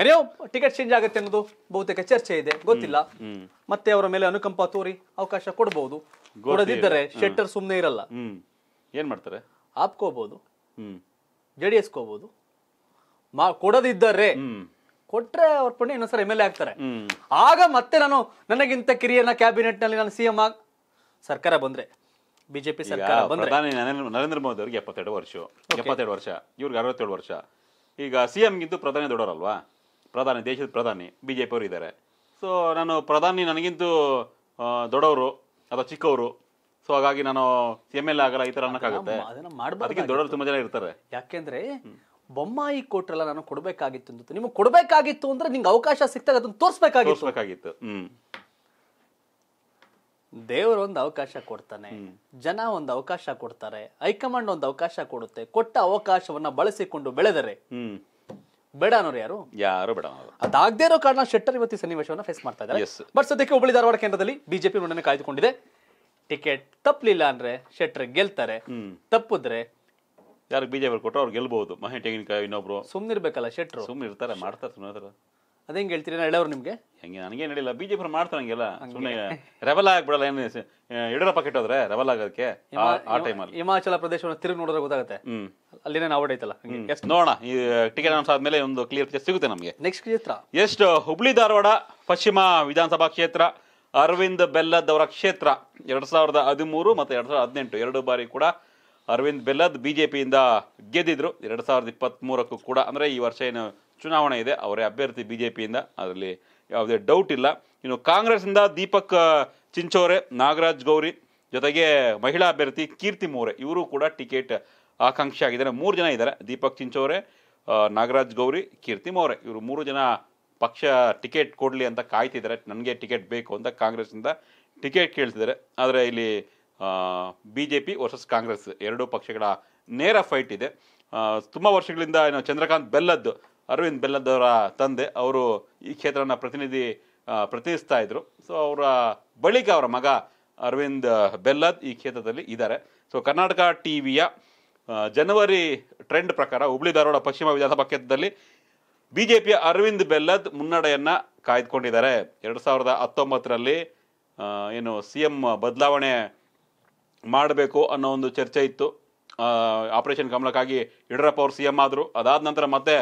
ಏನೋ ಟಿಕೆಟ್ ಚೇಂಜ್ ಆಗುತ್ತೆ ಅನ್ನೋದು ಬಹುತೇಕ ಚರ್ಚೆ ಇದೆ ಗೊತ್ತಿಲ್ಲ ಮತ್ತೆ ಅವರ ಮೇಲೆ ಅನುಕಂಪ ತೋರಿ ಅವಕಾಶ ಕೊಡಬಹುದು ಕೊಡದಿದ್ದರೆ ಶೆಟ್ಟರ್ ಸುಮ್ಮನೆ ಇರಲ್ಲ ಏನ್ ಮಾಡ್ತಾರೆ ಆಪ್ಕೋಬಹುದು ಜೆಡಿಎಸ್ ಕೋಬಹುದು ಕೊಡದಿದ್ದರೆ ಕೊಟ್ರೆ ಅವ್ರ ಪುಣ್ಯ ಇನ್ನೊಂದ್ಸರಿ ಎಮ್ ಎಲ್ ಎ ಆಗ್ತಾರೆ ಆಗ ಮತ್ತೆ ನಾನು ನನಗಿಂತ ಕಿರಿಯನ ಕ್ಯಾಬಿನೆಟ್ ನಲ್ಲಿ ನಾನು ಸಿಎಂ ಆಗ ಸರ್ಕಾರ ಬಂದ್ರೆ ಬಿಜೆಪಿ ಸರ್ಕಾರ ಬಂದ್ರೆ ನರೇಂದ್ರ ಮೋದಿ ಅವರಿಗೆ ಎಪ್ಪತ್ತೆರಡು ವರ್ಷ ಎಪ್ಪತ್ತೆರಡು ವರ್ಷ ಇವ್ರಿಗೆ ಅರವತ್ತೇಳು ವರ್ಷ ಈಗ ಸಿಎಂ ಗಿದ್ದು ಪ್ರಧಾನಿ ದೊಡ್ಡವರಲ್ವಾ ಪ್ರಧಾನಿ ದೇಶದ ಪ್ರಧಾನಿ ಬಿ ಜೆ ಪಿಯವರು ಇದ್ದಾರೆ ಸೊ ನಾನು ಪ್ರಧಾನಿ ನನಗಿಂತೂ ದೊಡ್ಡವರು ಅಥವಾ ಚಿಕ್ಕವರು ಸೊ ಹಾಗಾಗಿ ನಾನು ಸಿಎಂ ಎಲ್ ಆಗಲ್ಲ ಈ ಥರ ಅನ್ನೋಕ್ಕಾಗುತ್ತೆ ಅದಕ್ಕೆ ದೊಡ್ಡವರು ತುಂಬಾ ಜನ ಇರ್ತಾರೆ ಯಾಕೆಂದ್ರೆ ಬೊಮ್ಮಾಯಿ ಕೊಟ್ರಲ್ಲ ನಾನು ಕೊಡ್ಬೇಕಾಗಿತ್ತು ಅಂತ ನಿಮಗೆ ಕೊಡಬೇಕಾಗಿತ್ತು ಅಂದ್ರೆ ನಿಂಗೆ ಅವಕಾಶ ಸಿಕ್ತಾಗ ಅದನ್ನ ತೋರಿಸ್ಬೇಕಾಗಿತ್ತು ದೇವರು ಒಂದು ಅವಕಾಶ ಕೊಡ್ತಾನೆ ಜನ ಒಂದು ಅವಕಾಶ ಕೊಡ್ತಾರೆ ಹೈಕಮಾಂಡ್ ಒಂದು ಅವಕಾಶ ಕೊಡುತ್ತೆ ಕೊಟ್ಟ ಅವಕಾಶವನ್ನ ಬಳಸಿಕೊಂಡು ಬೆಳೆದರೆ ಬೇಡ ಯಾರು ಯಾರು ಬೇಡ ಅದಾಗದೇ ಇರೋ ಕಾರಣ ಶೆಟ್ಟರ್ ಇವತ್ತು ಸನ್ನಿವೇಶವನ್ನು ಫೇಸ್ ಮಾಡ್ತಾ ಇದ್ದಾರೆ ಬಟ್ ಸದ್ಯಕ್ಕೆ ಹುಬ್ಬಳ್ಳಿ ಧಾರವಾಡ ಕೇಂದ್ರದಲ್ಲಿ ಬಿಜೆಪಿ ಮುಂದೆ ಕಾಯ್ದುಕೊಂಡಿದೆ ಟಿಕೆಟ್ ತಪ್ಪಲಿಲ್ಲ ಅಂದ್ರೆ ಶೆಟ್ಟರ್ ಗೆಲ್ತಾರೆ ತಪ್ಪಿದ್ರೆ ಯಾರು ಬಿಜೆಪಿ ಕೊಟ್ಟರು ಅವ್ರು ಗೆಲ್ಬಹುದು ಮಹೇಶ್ ತೆಂಗಿನಕಾಯಿ ಇನ್ನೊಬ್ರು ಸುಮ್ಮನಿರ್ಬೇಕಲ್ಲ ಶೆಟ್ರು ಸುಮ್ಮನೆ ಇರ್ತಾರೆ ಮಾಡ್ತಾರೆ ಸುಮ್ಮನೆ ಅದೇ ಹೇಳ್ತೀರಿ ಹೇಳ್ತೀರಿ ಹೇಳೋರು ನಿಮಗೆ ಹಂಗೆ ನನಗೆ ಹೇಳಿಲ್ಲ ಬಿ ಜೆ ಪಿ ಮಾಡ್ತಾರೆ ಹಂಗೆಲ್ಲ ಸುಮ್ಮನೆ ರೆಬಲ್ ಆಗಿಬಿಡಲ್ಲ ಏನು ಯಡಿಯೂರಪ್ಪ ಕೆಟ್ಟೋದ್ರೆ ರೆಬಲ್ ಆಗೋದಕ್ಕೆ ಆ ಟೈಮಲ್ಲಿ ಹಿಮಾಚಲ ಪ್ರದೇಶವನ್ನು ತಿರುಗಿ ನೋಡಿದ್ರೆ ಗೊತ್ತಾಗುತ್ತೆ ಅಲ್ಲಿನೇ ನಾವು ಐತಲ್ಲ ನೋಡೋಣ ಈ ಟಿಕೆಟ್ ಅನೌನ್ಸ್ ಆದ್ಮೇಲೆ ಒಂದು ಕ್ಲಿಯರ್ ಪಿಕ್ಚರ್ ಸಿಗುತ್ತೆ ನಮಗೆ ನೆಕ್ಸ್ಟ್ ಕ್ಷೇತ್ರ ಎಷ್ಟು ಹುಬ್ಳಿ ಧಾರವಾಡ ಪಶ್ಚಿಮ ವಿಧಾನಸಭಾ ಕ್ಷೇತ್ರ ಅರವಿಂದ್ ಬೆಲ್ಲದ್ ಅವರ ಕ್ಷೇತ್ರ ಎರಡ್ ಸಾವಿರದ ಹದಿಮೂರು ಮತ್ತು ಎರಡ್ ಸಾವಿರದ ಹದಿನೆಂಟು ಎರಡು ಬಾರಿ ಕೂಡ ಅರವಿಂದ್ ಬೆಲ್ಲದ್ ಬಿಜೆಪಿಯಿಂದ ಗೆದ್ದಿದ್ರು ಎರಡ್ ಸಾವಿರದ ಇಪ್ಪತ್ತ್ ಮೂರಕ್ಕೂ ಕೂಡ ಅಂದ್ರೆ ಈ ವರ್ಷ ಏನು ಚುನಾವಣೆ ಇದೆ ಅವರೇ ಅಭ್ಯರ್ಥಿ ಬಿ ಜೆ ಪಿಯಿಂದ ಅದರಲ್ಲಿ ಯಾವುದೇ ಡೌಟ್ ಇಲ್ಲ ಇನ್ನು ಕಾಂಗ್ರೆಸ್ನಿಂದ ದೀಪಕ್ ಚಿಂಚೋರೆ ನಾಗರಾಜ್ ಗೌರಿ ಜೊತೆಗೆ ಮಹಿಳಾ ಅಭ್ಯರ್ಥಿ ಕೀರ್ತಿ ಮೋರೆ ಇವರು ಕೂಡ ಟಿಕೆಟ್ ಆಕಾಂಕ್ಷಿ ಆಗಿದ್ದಾರೆ ಮೂರು ಜನ ಇದ್ದಾರೆ ದೀಪಕ್ ಚಿಂಚೋರೆ ನಾಗರಾಜ್ ಗೌರಿ ಕೀರ್ತಿ ಮೋರೆ ಇವರು ಮೂರು ಜನ ಪಕ್ಷ ಟಿಕೆಟ್ ಕೊಡಲಿ ಅಂತ ಕಾಯ್ತಿದ್ದಾರೆ ನನಗೆ ಟಿಕೆಟ್ ಬೇಕು ಅಂತ ಕಾಂಗ್ರೆಸ್ನಿಂದ ಟಿಕೆಟ್ ಕೇಳ್ತಿದ್ದಾರೆ ಆದರೆ ಇಲ್ಲಿ B J P versus Congress ಎರಡೂ ಪಕ್ಷಗಳ ನೇರ ಫೈಟ್ ಇದೆ ತುಂಬ ವರ್ಷಗಳಿಂದ ಏನು ಚಂದ್ರಕಾಂತ್ ಬೆಲ್ಲದ್ದು ಅರವಿಂದ್ ಬೆಲ್ಲದವರ ತಂದೆ ಅವರು ಈ ಕ್ಷೇತ್ರನ ಪ್ರತಿನಿಧಿ ಪ್ರತಿನಿಧಿಸ್ತಾ ಇದ್ರು ಸೊ ಅವರ ಬಳಿಕ ಅವರ ಮಗ ಅರವಿಂದ್ ಬೆಲ್ಲದ್ ಈ ಕ್ಷೇತ್ರದಲ್ಲಿ ಇದ್ದಾರೆ ಸೊ ಕರ್ನಾಟಕ ಟಿ ವಿಯ ಜನವರಿ ಟ್ರೆಂಡ್ ಪ್ರಕಾರ ಹುಬ್ಳಿ ಧಾರವಾಡ ಪಶ್ಚಿಮ ವಿಧಾನಸಭಾ ಕ್ಷೇತ್ರದಲ್ಲಿ ಪಿಯ ಅರವಿಂದ್ ಬೆಲ್ಲದ್ ಮುನ್ನಡೆಯನ್ನು ಕಾಯ್ದುಕೊಂಡಿದ್ದಾರೆ ಎರಡು ಸಾವಿರದ ಹತ್ತೊಂಬತ್ತರಲ್ಲಿ ಏನು ಸಿ ಎಂ ಬದಲಾವಣೆ ಮಾಡಬೇಕು ಅನ್ನೋ ಒಂದು ಚರ್ಚೆ ಇತ್ತು ಆಪರೇಷನ್ ಕಮಲಕ್ಕಾಗಿ ಯಡಿಯೂರಪ್ಪ ಅವರು ಸಿ ಎಂ ಆದರು ಅದಾದ ನಂತರ ಮತ್ತೆ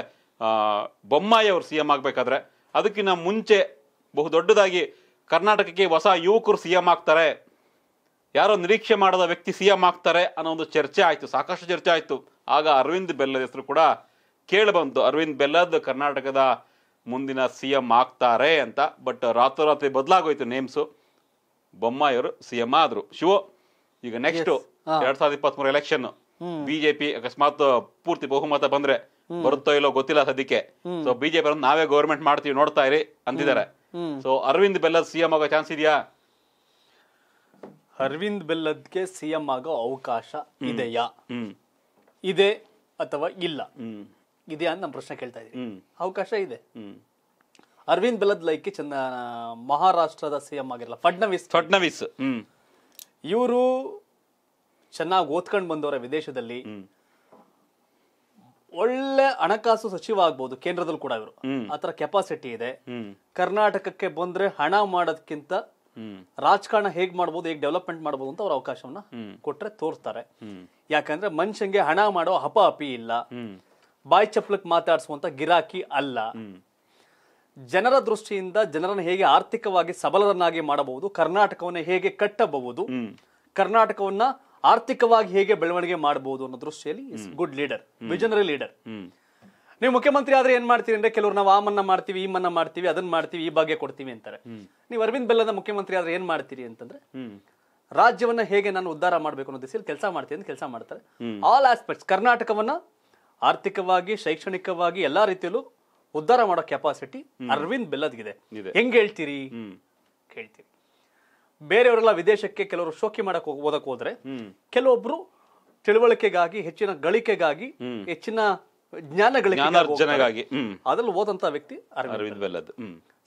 ಬೊಮ್ಮಾಯಿ ಅವರು ಸಿ ಎಂ ಆಗಬೇಕಾದ್ರೆ ಅದಕ್ಕಿಂತ ಮುಂಚೆ ಬಹುದೊಡ್ಡದಾಗಿ ಕರ್ನಾಟಕಕ್ಕೆ ಹೊಸ ಯುವಕರು ಸಿ ಎಂ ಆಗ್ತಾರೆ ಯಾರೋ ನಿರೀಕ್ಷೆ ಮಾಡದ ವ್ಯಕ್ತಿ ಸಿ ಎಂ ಆಗ್ತಾರೆ ಅನ್ನೋ ಒಂದು ಚರ್ಚೆ ಆಯಿತು ಸಾಕಷ್ಟು ಚರ್ಚೆ ಆಯಿತು ಆಗ ಅರವಿಂದ್ ಬೆಲ್ಲದ ಹೆಸರು ಕೂಡ ಕೇಳಬಂತು ಅರವಿಂದ್ ಬೆಲ್ಲದ್ ಕರ್ನಾಟಕದ ಮುಂದಿನ ಸಿ ಎಂ ಆಗ್ತಾರೆ ಅಂತ ಬಟ್ ರಾತ್ರೋರಾತ್ರಿ ಬದಲಾಗೋಯ್ತು ನೇಮ್ಸು ಬೊಮ್ಮಾಯಿಯವರು ಸಿ ಎಂ ಆದರು ಶಿವ ಈಗ ನೆಕ್ಸ್ಟು ಎರಡ್ ಸಾವಿರದ ಮೂರು ಎಲೆಕ್ಷನ್ ಬಿಜೆಪಿ ಅಕಸ್ಮಾತ್ ಪೂರ್ತಿ ಬಹುಮತ ಬಂದರೆ ಬರುತ್ತೋ ಇಲ್ಲೋ ಗೊತ್ತಿಲ್ಲ ಸದ್ಯಕ್ಕೆ ಸೊ ಬಿಜೆಪಿ ಅವ್ರನ್ನ ನಾವೇ ಗೌರ್ಮೆಂಟ್ ಮಾಡ್ತೀವಿ ನೋಡ್ತಾ ಇರಿ ಅಂತಿದ್ದಾರೆ ಸೊ ಅರವಿಂದ್ ಬೆಲ್ಲದ್ ಸಿಎಂ ಆಗೋ ಚಾನ್ಸ್ ಇದೆಯಾ ಅರವಿಂದ್ ಬೆಲ್ಲದ್ಗೆ ಸಿಎಂ ಆಗೋ ಅವಕಾಶ ಇದೆಯಾ ಇದೆ ಅಥವಾ ಇಲ್ಲ ಇದೆಯಾ ಅಂತ ನಮ್ಮ ಪ್ರಶ್ನೆ ಕೇಳ್ತಾ ಇದೀವಿ ಅವಕಾಶ ಇದೆ ಅರವಿಂದ್ ಬೆಲ್ಲದ್ ಲೈಕ್ ಚಂದ ಮಹಾರಾಷ್ಟ್ರದ ಸಿಎಂ ಆಗಿರಲ್ಲ ಫಡ್ನವೀಸ್ ಫಡ್ನವೀಸ್ ಇವರು ಚೆನ್ನಾಗಿ ಓದ್ಕೊಂಡು ಬಂದವರ ವಿದೇಶದಲ್ಲಿ ಒಳ್ಳೆ ಹಣಕಾಸು ಸಚಿವ ಆಗ್ಬೋದು ಕೇಂದ್ರದಲ್ಲಿ ಕೂಡ ಇವರು ಆತರ ಕೆಪಾಸಿಟಿ ಇದೆ ಕರ್ನಾಟಕಕ್ಕೆ ಬಂದ್ರೆ ಹಣ ಮಾಡೋದಕ್ಕಿಂತ ರಾಜಕಾರಣ ಹೇಗ್ ಮಾಡಬಹುದು ಹೇಗ್ ಡೆವಲಪ್ಮೆಂಟ್ ಮಾಡಬಹುದು ಅಂತ ಅವ್ರ ಅವಕಾಶವನ್ನ ಕೊಟ್ರೆ ತೋರ್ತಾರೆ ಯಾಕಂದ್ರೆ ಮನುಷ್ಯಂಗೆ ಹಣ ಮಾಡೋ ಹಪ ಅಪಿ ಇಲ್ಲ ಬಾಯ್ ಚಪ್ಲಕ್ ಮಾತಾಡಿಸುವಂತ ಗಿರಾಕಿ ಅಲ್ಲ ಜನರ ದೃಷ್ಟಿಯಿಂದ ಜನರನ್ನ ಹೇಗೆ ಆರ್ಥಿಕವಾಗಿ ಸಬಲರನ್ನಾಗಿ ಮಾಡಬಹುದು ಕರ್ನಾಟಕವನ್ನ ಹೇಗೆ ಕಟ್ಟಬಹುದು ಕರ್ನಾಟಕವನ್ನ ಆರ್ಥಿಕವಾಗಿ ಹೇಗೆ ಬೆಳವಣಿಗೆ ಮಾಡಬಹುದು ಅನ್ನೋ ದೃಷ್ಟಿಯಲ್ಲಿ ಗುಡ್ ಲೀಡರ್ ವಿಜನರಿ ಲೀಡರ್ ನೀವು ಮುಖ್ಯಮಂತ್ರಿ ಆದ್ರೆ ಏನ್ ಮಾಡ್ತೀರಿ ಅಂದ್ರೆ ಕೆಲವರು ನಾವು ಆ ಮನ್ನಾ ಮಾಡ್ತೀವಿ ಈ ಮನ್ನಾ ಮಾಡ್ತೀವಿ ಅದನ್ನ ಮಾಡ್ತೀವಿ ಈ ಬಗ್ಗೆ ಕೊಡ್ತೀವಿ ಅಂತಾರೆ ನೀವು ಅರವಿಂದ್ ಬೆಲ್ಲದ ಮುಖ್ಯಮಂತ್ರಿ ಆದ್ರೆ ಏನ್ ಮಾಡ್ತೀರಿ ಅಂತಂದ್ರೆ ರಾಜ್ಯವನ್ನ ಹೇಗೆ ನಾನು ಉದ್ದಾರ ಮಾಡಬೇಕು ಅನ್ನೋ ದಿಸೆಯಲ್ಲಿ ಕೆಲಸ ಮಾಡ್ತೀನಿ ಅಂತ ಕೆಲಸ ಮಾಡ್ತಾರೆ ಆಲ್ ಆಸ್ಪೆಕ್ಟ್ಸ್ ಕರ್ನಾಟಕವನ್ನ ಆರ್ಥಿಕವಾಗಿ ಶೈಕ್ಷಣಿಕವಾಗಿ ಎಲ್ಲಾ ರೀತಿಯಲ್ಲೂ ಉದ್ದಾರ ಮಾಡೋ ಕೆಪಾಸಿಟಿ ಅರವಿಂದ್ ಬೆಲ್ಲದ್ಗಿದೆ ಹೆಂಗ್ ಹೇಳ್ತೀರಿ ಕೇಳ್ತೀರಿ ಬೇರೆಯವರೆಲ್ಲ ವಿದೇಶಕ್ಕೆ ಕೆಲವರು ಶೋಕಿ ಮಾಡಕ್ ಓದಕ್ ಹೋದ್ರೆ ಕೆಲವೊಬ್ರು ತಿಳುವಳಿಕೆಗಾಗಿ ಹೆಚ್ಚಿನ ಗಳಿಕೆಗಾಗಿ ಹೆಚ್ಚಿನ ಜ್ಞಾನ ಗಳಿಕೆ ಅದ್ರಲ್ಲಿ ಓದಂತ ವ್ಯಕ್ತಿ ಅರವಿಂದ್ ಬೆಲ್ಲದ್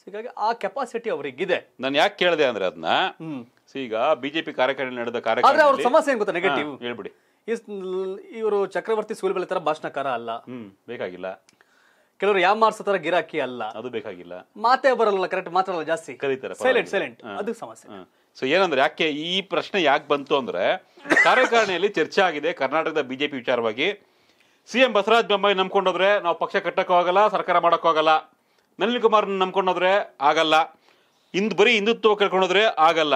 ಹೀಗಾಗಿ ಆ ಕೆಪಾಸಿಟಿ ಅವರಿಗಿದೆ ನಾನು ಯಾಕೆ ಕೇಳಿದೆ ಅಂದ್ರೆ ಅದನ್ನ ಈಗ ಬಿಜೆಪಿ ಕಾರ್ಯಕಾರಿ ನಡೆದ ಆದ್ರೆ ಅವ್ರ ಸಮಸ್ಯೆ ಏನ್ ಗೊತ್ತಾ ನೆಗೆಟಿವ್ ಹೇಳ್ಬಿಡಿ ಇವರು ಚಕ್ರವರ್ತಿ ಸೂಲಿಬೆಲೆ ತರ ಭಾಷಣಕಾರ ಅಲ್ಲ ಬೇಕಾಗಿಲ್ಲ ಕೆಲವರು ಮಾರ್ಸ ತರ ಗಿರಾಕಿ ಅಲ್ಲ ಅದು ಬೇಕಾಗಿಲ್ಲ ಮಾತೇ ಬರಲ್ಲ ಕರೆಕ್ಟ್ ಮಾತಾಡಲ್ಲ ಜಾಸ್ತಿ ಕರೀತಾರೆ, ಸೈಲೆಂಟ್ ಸೈಲೆಂಟ್ ಅದು ಸಮಸ್ಯೆ ಸೊ ಏನಂದ್ರೆ ಯಾಕೆ ಈ ಪ್ರಶ್ನೆ ಯಾಕೆ ಬಂತು ಅಂದ್ರೆ ಕಾರ್ಯಕಾರಿಣಿಯಲ್ಲಿ ಚರ್ಚೆ ಆಗಿದೆ ಕರ್ನಾಟಕದ ಬಿಜೆಪಿ ವಿಚಾರವಾಗಿ ಸಿ ಎಂ ಬಸವರಾಜ ಬೊಮ್ಮಾಯಿ ನಂಬ್ಕೊಂಡೋದ್ರೆ ನಾವು ಪಕ್ಷ ಕಟ್ಟಕ್ಕೋಗಲ್ಲ ಸರ್ಕಾರ ಹೋಗಲ್ಲ ನಳಿನ್ ಕುಮಾರ್ ನಂಬ್ಕೊಂಡೋದ್ರೆ ಆಗಲ್ಲ ಇಂದು ಬರೀ ಹಿಂದುತ್ವ ಕರ್ಕೊಂಡೋದ್ರೆ ಆಗಲ್ಲ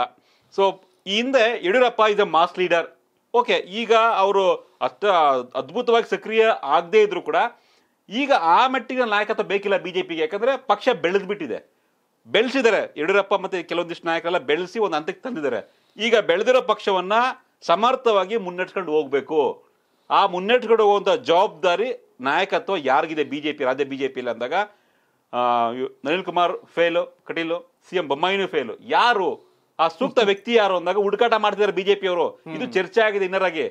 ಸೊ ಈ ಹಿಂದೆ Yediyurappa is a mass leader okay ಈಗ ಅವರು ಅಷ್ಟ ಅದ್ಭುತವಾಗಿ ಸಕ್ರಿಯ ಆಗದೇ ಇದ್ರು ಕೂಡ ಈಗ ಆ ಮಟ್ಟಿಗೆ ನಾಯಕತ್ವ ಬೇಕಿಲ್ಲ ಬಿ ಜೆ ಪಿಗೆ ಯಾಕಂದರೆ ಪಕ್ಷ ಬೆಳೆದ್ಬಿಟ್ಟಿದೆ ಬೆಳೆಸಿದ್ದಾರೆ ಯಡಿಯೂರಪ್ಪ ಮತ್ತು ಕೆಲವೊಂದಿಷ್ಟು ನಾಯಕರೆಲ್ಲ ಬೆಳೆಸಿ ಒಂದು ಹಂತಕ್ಕೆ ತಂದಿದ್ದಾರೆ ಈಗ ಬೆಳೆದಿರೋ ಪಕ್ಷವನ್ನು ಸಮರ್ಥವಾಗಿ ಮುನ್ನಡೆಸ್ಕೊಂಡು ಹೋಗಬೇಕು ಆ ಮುನ್ನಡೆಸ್ಕೊಂಡು ಹೋಗುವಂಥ ಜವಾಬ್ದಾರಿ ನಾಯಕತ್ವ ಯಾರಿಗಿದೆ ಬಿ ಜೆ ಪಿ ರಾಜ್ಯ ಬಿ ಜೆ ಪಿಲಿ ಅಂದಾಗ Nalin Kumar fail Kateel C M ಬೊಮ್ಮಾಯಿನೂ ಫೇಲು ಯಾರು ಆ ಸೂಕ್ತ ವ್ಯಕ್ತಿ ಯಾರು ಅಂದಾಗ ಹುಡುಕಾಟ ಮಾಡ್ತಿದ್ದಾರೆ ಪಿ ಅವರು ಇದು ಚರ್ಚೆ ಆಗಿದೆ ಇನ್ನರಾಗಿ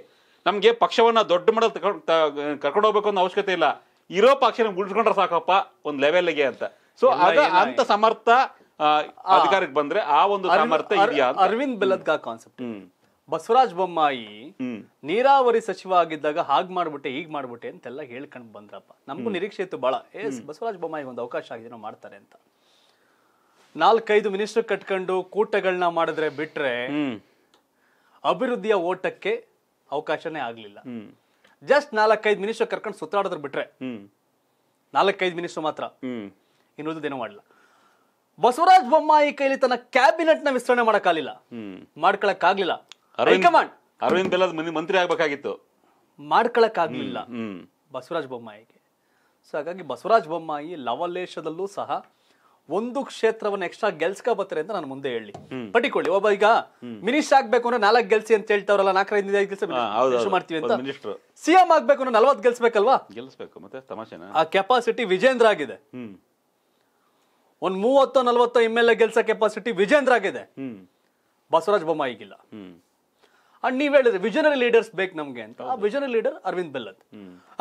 ನಮಗೆ ಪಕ್ಷವನ್ನು ದೊಡ್ಡ ಮಟ್ಟದ ಕರ್ಕೊಂಡು ಹೋಗ್ಬೇಕು ಅನ್ನೋ ಅವಶ್ಯಕತೆ ಇಲ್ಲ ಇರೋ ಪಕ್ಷ ಉಳಿಸ್ಕೊಂಡ್ರೆ ಸಾಕಪ್ಪ ಒಂದು ಲೆವೆಲ್ಗೆ ಅಂತ ಸೊ ಅದ ಅಂತ ಸಮರ್ಥ ಅಧಿಕಾರಕ್ಕೆ ಬಂದ್ರೆ ಆ ಒಂದು ಸಮರ್ಥ ಇದೆಯಾ ಅರವಿಂದ್ ಬೆಲ್ಲದ್ಗ ಕಾನ್ಸೆಪ್ಟ್ ಬಸವರಾಜ ಬೊಮ್ಮಾಯಿ ನೀರಾವರಿ ಸಚಿವ ಆಗಿದ್ದಾಗ ಹಾಗ್ ಮಾಡ್ಬಿಟ್ಟೆ ಹೀಗ್ ಮಾಡ್ಬಿಟ್ಟೆ ಅಂತೆಲ್ಲ ಹೇಳ್ಕೊಂಡ್ ಬಂದ್ರಪ್ಪ ನಮಗೂ ನಿರೀಕ್ಷೆ ಇತ್ತು ಬಹಳ ಎಸ್ ಬಸವರಾಜ ಬೊಮ್ಮಾಯಿ ಒಂದು ಅವಕಾಶ ಆಗಿದೆ ಮಾಡ್ತಾರೆ ಅಂತ ನಾಲ್ಕೈದು ಮಿನಿಸ್ಟರ್ ಕಟ್ಕೊಂಡು ಕೂಟಗಳನ್ನ ಮಾಡಿದ್ರೆ ಬಿಟ್ರೆ ಅಭಿವೃದ್ಧಿಯ ಓಟಕ್ಕೆ ಅವಕಾಶನೇ ಆಗ್ಲಿಲ್ಲ ಜಸ್ಟ್ ನಾಲ್ಕೈದು ಮಿನಿಸ್ಟರ್ ಕರ್ಕೊಂಡು ಸುತ್ತಾಡಿದ್ರೆ ಬಿಟ್ರೆ ನಾಲ್ಕೈದು ಮಿನಿಸ್ಟರ್ ಮಾತ್ರ ಇನ್ನುಳಿದೇನೋ ಮಾಡಲ್ಲ ಬಸವರಾಜ ಬೊಮ್ಮಾಯಿ ಕೈಲಿ ತನ್ನ ಕ್ಯಾಬಿನೆಟ್ ನ ವಿಸ್ತರಣೆ ಮಾಡಕ್ಕಾಗಲಿಲ್ಲ ಮಾಡ್ಕೊಳಕ್ ಹೈಕಮಾಂಡ್ ಅರವಿಂದ್ ಬೆಲ್ಲದ ಮಂತ್ರಿ ಆಗ್ಬೇಕಾಗಿತ್ತು ಮಾಡ್ಕೊಳಕ್ ಆಗ್ಲಿಲ್ಲ ಬಸವರಾಜ ಬೊಮ್ಮಾಯಿಗೆ ಸೊ ಹಾಗಾಗಿ ಬಸವರಾಜ ಬೊಮ್ಮಾಯಿ ಲವಲೇಶದಲ್ಲೂ ಸಹ ಒಂದು ಕ್ಷೇತ್ರವನ್ನು ಎಕ್ಸ್ಟ್ರಾ ಗೆಲ್ಸ್ಕೊ ಬರ್ತಾರೆ ಅಂತ ನಾನು ಮುಂದೆ ಹೇಳಿ ಪಟ್ಟಿಕೊಳ್ಳಿ ಒಬ್ಬ ಈಗ ಮಿನಿಸ್ಟರ್ ಆಗ್ಬೇಕು ಅಂದ್ರೆ ನಾಲ್ಕು ಗೆಲ್ಸಿ ಅಂತ ಹೇಳ್ತಾವ್ರಲ್ಲ ನಾಲ್ಕರಿಂದ ಐದು ಗೆಲ್ಸ ಮಾಡ್ತೀವಿ ಅಂತ ಸಿಎಂ ಆಗ್ಬೇಕು ಅಂದ್ರೆ ನಲ್ವತ್ತು ಗೆಲ್ಸ್ಬೇಕಲ್ವಾ ಗೆಲ್ಸ್ಬೇಕು ಮತ್ತೆ ತಮಾಷೆನ ಆ ಕೆಪಾಸಿಟಿ ವಿಜೇಂದ್ರ ಆಗಿದೆ ಒಂದ್ ಮೂವತ್ತು ನಲ್ವತ್ತು ಎಮ್ ಎಲ್ ಎ ಗೆಲ್ಸೋ ಕೆಪಾಸಿಟಿ ಆಗಿದೆ ಬಸವರಾಜ್ ಬೊಮ್ಮಾಯಿಗಿಲ್ಲ ಅಂಡ್ ನೀವ್ ಹೇಳಿದ್ರೆ ವಿಜನರಿ ಲೀಡರ್ಸ್ ಬೇಕು ನಮ್ಗೆ ಅಂತ ಆ visionary leader Arvind Bellad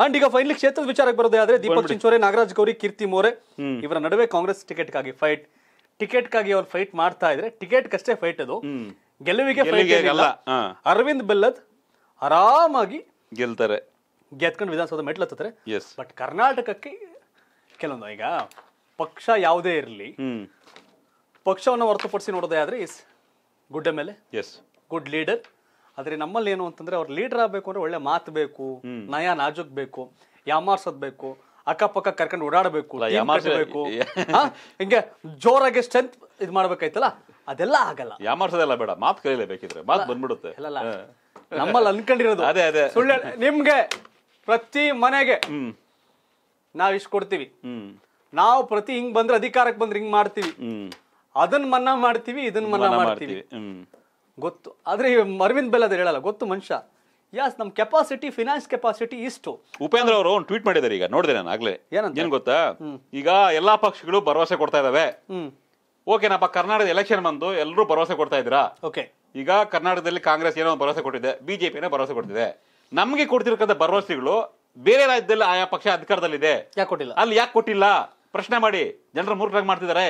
and ಈಗ ಫೈನಲಿ ಕ್ಷೇತ್ರದ ವಿಚಾರಕ್ಕೆ ಬರೋದೇ ಆದ್ರೆ ದೀಪಕ್ ಚಿಂಚೋರೆ ನಾಗರಾಜ್ ಗೌರಿ ಕೀರ್ತಿ ಮೋರೆ ಇವರ ನಡುವೆ ಕಾಂಗ್ರೆಸ್ ಟಿಕೆಟ್ ಟಿಕೆಟ್ಗಾಗಿ ಫೈಟ್ ಟಿಕೆಟ್ ಟಿಕೆಟ್ಗಾಗಿ ಅವ್ರು ಫೈಟ್ ಮಾಡ್ತಾ ಇದ್ರೆ ಟಿಕೆಟ್ ಕಷ್ಟೇ ಫೈಟ್ ಅದು ಗೆಲುವಿಗೆ ಅರವಿಂದ್ ಬೆಲ್ಲತ್ ಆರಾಮಾಗಿ ಗೆಲ್ತಾರೆ ಗೆದ್ಕೊಂಡು ವಿಧಾನಸೌಧ ಮೆಟ್ಲತ್ತಾರೆ ಬಟ್ ಕರ್ನಾಟಕಕ್ಕೆ ಕೆಲವೊಂದು ಈಗ ಪಕ್ಷ ಯಾವುದೇ ಇರಲಿ ಪಕ್ಷವನ್ನು ಹೊರತುಪಡಿಸಿ ನೋಡೋದೇ ಆದರೆ is good M L S good leader ಆದರೆ ನಮ್ಮಲ್ಲಿ ಏನು ಅಂತಂದ್ರೆ ಅವ್ರ ಲೀಡರ್ ಆಗಬೇಕು ಅಂದ್ರೆ ಒಳ್ಳೆ ಮಾತು ಬೇಕು ನಯ ನಾಜುಕ್ ಬೇಕು ಯಾಮಾರ್ಸೋದು ಬೇಕು ಅಕ್ಕಪಕ್ಕ ಕರ್ಕೊಂಡು ಓಡಾಡಬೇಕು ಯಾಮಾರ್ಸಬೇಕು ಹಿಂಗೆ ಜೋರಾಗಿ ಸ್ಟ್ರೆಂತ್ ಇದು ಮಾಡ್ಬೇಕಾಯ್ತಲ್ಲ ಅದೆಲ್ಲ ಆಗಲ್ಲ ಯಾಮಾರ್ಸೋದೆಲ್ಲ ಬೇಡ ಮಾತು ಕಲೀಲೇ ಬೇಕಿದ್ರೆ ಮಾತು ಬಂದ್ಬಿಡುತ್ತೆ ನಮ್ಮಲ್ಲಿ ಅನ್ಕೊಂಡಿರೋದು ಅದೇ ಅದೇ ಸುಳ್ಳು ನಿಮ್ಗೆ ಪ್ರತಿ ಮನೆಗೆ ನಾವು ಇಷ್ಟು ಕೊಡ್ತೀವಿ ನಾವು ಪ್ರತಿ ಹಿಂಗ್ ಬಂದ್ರೆ ಅಧಿಕಾರಕ್ಕೆ ಬಂದ್ರೆ ಹಿಂಗ್ ಮಾಡ್ತೀವಿ ಅದನ್ನ ಮನ್ನಾ ಮಾಡ್ತೀವಿ ಇದನ್ನ ಮನ್ನಾ ಮಾಡ್ತೀವಿ ಗೊತ್ತು ಆದ್ರೆ ಅರವಿಂದ್ ಅದ್ರ ಹೇಳಲ್ಲ ಗೊತ್ತು ಮನುಷ್ಯ ಯಾಸ್ ನಮ್ ಕೆಪಾಸಿಟಿ ಫಿನಾನ್ಸ್ ಕೆಪಾಸಿಟಿ ಇಷ್ಟು ಉಪೇಂದ್ರ ಅವರು ಒಂದು ಟ್ವೀಟ್ ಮಾಡಿದ್ದಾರೆ ಈಗ ನೋಡಿದೆ ನಾನು ಆಗ್ಲೇ ಏನಂತ ಏನ್ ಗೊತ್ತಾ ಈಗ ಎಲ್ಲಾ ಪಕ್ಷಗಳು ಭರವಸೆ ಕೊಡ್ತಾ ಇದಾವೆ ಓಕೆನಪ್ಪ ಕರ್ನಾಟಕದ ಎಲೆಕ್ಷನ್ ಬಂದು ಎಲ್ಲರೂ ಭರವಸೆ ಕೊಡ್ತಾ ಇದ್ದೀರಾ ಓಕೆ ಈಗ ಕರ್ನಾಟಕದಲ್ಲಿ ಕಾಂಗ್ರೆಸ್ ಏನೋ ಭರವಸೆ ಕೊಟ್ಟಿದೆ ಬಿಜೆಪಿ ಏನೋ ಭರವಸೆ ಕೊಟ್ಟಿದೆ ನಮಗೆ ಕೊಡ್ತಿರ್ಕಂತ ಭರವಸೆಗಳು ಬೇರೆ ರಾಜ್ಯದಲ್ಲಿ ಆಯಾ ಪಕ್ಷ ಅಧಿಕಾರದಲ್ಲಿದೆ ಯಾಕೆ ಕೊಟ್ಟಿಲ್ಲ ಅಲ್ಲಿ ಯಾಕೆ ಕೊಟ್ಟಿಲ್ಲ ಪ್ರಶ್ನೆ ಮಾಡಿ ಜನರ ಮೂರ್ಖರಾಗಿ ಮಾಡ್ತಿದ್ದಾರೆ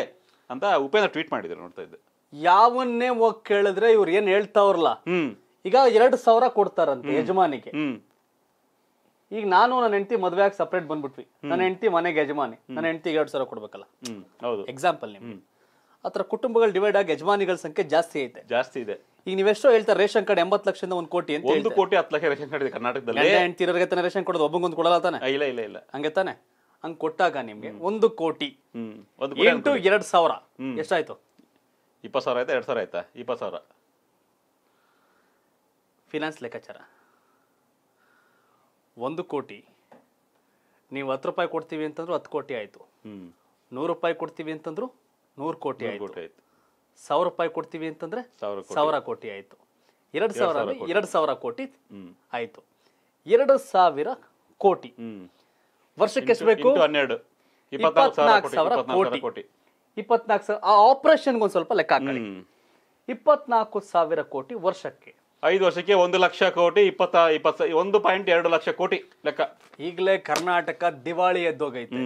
ಅಂತ ಉಪೇಂದ್ರ ಟ್ವೀಟ್ ಮಾಡಿದ್ರು ನೋಡ್ತಾ ಇದ್ದೆ ಯಾವನ್ನೇ ಹೋಗಿ ಕೇಳಿದ್ರೆ ಇವ್ರು ಏನ್ ಹೇಳ್ತಾವ್ರಲ್ಲ ಈಗ ಎರಡ್ ಸಾವಿರ ಕೊಡ್ತಾರಂತೆ ಯಜಮಾನಿಗೆ ಈಗ ನಾನು ನನ್ನ ಹೆಂಡತಿ ಮದ್ವೆ ಆಗಿ ಸಪ್ರೇಟ್ ಬಂದ್ಬಿಟ್ವಿ ನನ್ನ ಹೆಂಡತಿ ಮನೆಗೆ ಯಜಮಾನಿ ನನ್ನ ಹೆಂಡತಿ ಎರಡ್ ಸಾವಿರ ಕೊಡ್ಬೇಕಲ್ಲ ಹೌದು ಎಕ್ಸಾಂಪಲ್ ನಿಮ್ ಆತರ ಕುಟುಂಬಗಳು ಡಿವೈಡ್ ಆಗಿ ಯಜಮಾನಿಗಳ ಸಂಖ್ಯೆ ಜಾಸ್ತಿ ಐತೆ ಜಾಸ್ತಿ ಇದೆ ಈಗ ನೀವೆಷ್ಟೋ ಹೇಳ್ತಾರೆ ರೇಷನ್ ಕಾರ್ಡ್ ಎಂಬತ್ತು ಲಕ್ಷದಿಂದ ಒಂದು ಕೋಟಿ ಅಂತ ಒಂದು ಕೋಟಿ ಹತ್ತು ಲಕ್ಷ ರೇಷನ್ ಕಾರ್ಡ್ ಇದೆ ಕರ್ನಾಟಕದಲ್ಲಿ ರೇಷನ್ ಕೊಡೋದು ಒಬ್ಬಂಗೊಂದು ಕೊಡಲ್ಲ ತಾನೆ ಇಲ್ಲ ಇಲ್ಲ ಇಲ್ಲ ಹಂಗೆ ತಾನೆ ಹಂಗ್ ಕೊಟ್ಟಾಗ ನಿಮ್ಗೆ ಒಂದು ಕೋಟಿ ಎಂಟು ಎರಡ್ ಸಾವಿರ ಎಷ್ಟಾಯ್ತು ಇಪ್ಪತ್ತು ಸಾವಿರ ಆಯ್ತಾ ಎರಡ್ ಸಾವಿರ ಆಯ್ತಾ ಇಪ್ಪತ್ತು ಸಾವಿರ ಫಿನಾನ್ಸ್ ಲೆಕ್ಕಾಚಾರ ಒಂದು ಕೋಟಿ ನೀವು ಹತ್ತು ರೂಪಾಯಿ ಕೊಡ್ತೀವಿ ಅಂತಂದ್ರು ಹತ್ತು ಕೋಟಿ ಆಯಿತು ನೂರು ರೂಪಾಯಿ ಕೊಡ್ತೀವಿ ಅಂತಂದ್ರು ನೂರು ಕೋಟಿ ಆಯಿತು ಸಾವಿರ ರೂಪಾಯಿ ಕೊಡ್ತೀವಿ ಅಂತಂದ್ರೆ ಸಾವಿರ ಕೋಟಿ ಆಯಿತು ಎರಡು ಸಾವಿರ ಎರಡು ಸಾವಿರ ಕೋಟಿ ಆಯಿತು ಎರಡು ಸಾವಿರ ಕೋಟಿ ವರ್ಷಕ್ಕೆ ಎಷ್ಟು ಬೇಕು ಹನ್ನೆರಡು ಇಪ್ಪತ್ನಾಲ್ಕು ಸಾವಿರ ಕೋಟಿ ಇಪ್ಪತ್ನಾಲ್ಕು ಸಾವಿರ ಆ ಆಪರೇಷನ್ ಒಂದು ಸ್ವಲ್ಪ ಲೆಕ್ಕ ಹಾಕಿ ಇಪ್ಪತ್ನಾಲ್ಕು ಸಾವಿರ ಕೋಟಿ ವರ್ಷಕ್ಕೆ ಐದು ವರ್ಷಕ್ಕೆ ಒಂದು ಲಕ್ಷ ಕೋಟಿ ಇಪ್ಪತ್ತ ಇಪ್ಪತ್ತ ಒಂದು ಪಾಯಿಂಟ್ ಎರಡು ಲಕ್ಷ ಕೋಟಿ ಲೆಕ್ಕ ಈಗಲೇ ಕರ್ನಾಟಕ ದಿವಾಳಿ ಎದ್ದೋಗೈತೆ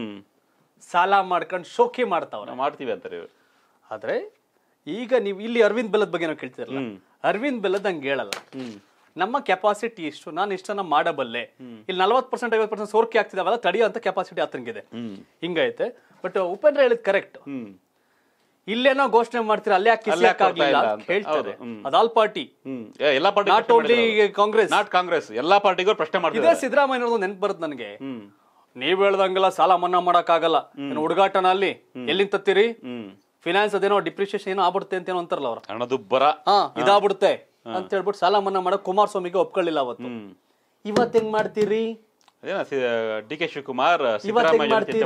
ಸಾಲ ಮಾಡ್ಕೊಂಡು ಶೋಕಿ ಮಾಡ್ತಾವ್ರ ಮಾಡ್ತೀವಿ ಅಂತಾರೆ ಆದ್ರೆ ಈಗ ನೀವು ಇಲ್ಲಿ ಅರವಿಂದ್ ಬೆಲ್ಲದ ಬಗ್ಗೆ ನಾವು ಕೇಳ್ತಿರಲ್ಲ ಅರವಿಂದ್ ಬೆಲ್ಲದ ಹಂಗೆ ಹೇಳಲ್ಲ ನಮ್ಮ ಕೆಪಾಸಿಟಿ ಇಷ್ಟು ನಾನು ಇಷ್ಟನ್ನ ಮಾಡಬಲ್ಲೆ ಇಲ್ಲಿ ನಲವತ್ತು ಪರ್ಸೆಂಟ್ ಐವತ್ತು ಪರ್ಸೆಂಟ್ ಸೋರ್ಕೆ ಆಗ್ತಿದಾವಲ್ಲ ತಡೆಯೋ ಅಂತ ಕೆಪಾಸಿಟಿ ಆತನಿಗಿದೆ ಹಿಂಗೈತೆ ಬಟ್ ಉಪೇಂದ್ರ ಹೇಳಿದ್ ಕರೆಕ್ಟ್ ಇಲ್ಲೇನೋ ಘೋಷಣೆ ಮಾಡ್ತೀರಾ ಅಲ್ಲೇ ಹೇಳ್ತಾರೆ ಅದಾಲ್ ಪಾರ್ಟಿ ಎಲ್ಲಾ party not only Congress not Congress ಎಲ್ಲಾ ಪಾರ್ಟಿಗೂ ಪ್ರಶ್ನೆ ಮಾಡ್ತಾರೆ ಇದೇ ಸಿದ್ದರಾಮಯ್ಯನವ್ರದ್ದು ನೆನಪು ಬರುತ್ತೆ ನನಗೆ ನೀವ್ ಹೇಳ್ದಂಗೆಲ್ಲ ಸಾಲ ಮನ್ನಾ ಮಾಡಕ್ಕಾಗಲ್ಲ ಹುಡುಗಾಟನ ಅಲ್ಲಿ ಎಲ್ಲಿಂದ ತತ್ತೀರಿ ಫಿನಾನ್ಸ್ ಅದೇನೋ ಡಿಪ್ರಿಶಿಯೇಷನ್ ಏನೋ ಆಗ್ಬಿಡುತ್ತೆ ಅಂತ ಏನೋ ಅಂತಾರಲ್ಲ ಅವ್ರ ಹಣದುಬ್ಬರ ಇದಾಗ್ಬಿಡುತ್ತೆ ಅಂತ ಹೇಳ್ಬಿಟ್ಟು ಸಾಲ ಮನ್ನಾ ಮಾಡಕ್ ಕುಮಾರಸ್ವಾಮಿಗೆ ಒಪ್ಕೊಳ್ಳಿಲ್ಲ ಅವತ್ತು ಇವತ್ತು ಹೆಂಗ್ ಮಾಡ್ತೀರಿ ಡಿ ಕೆ ಶಿವಕುಮಾರ್ ಚರ್ಚೆ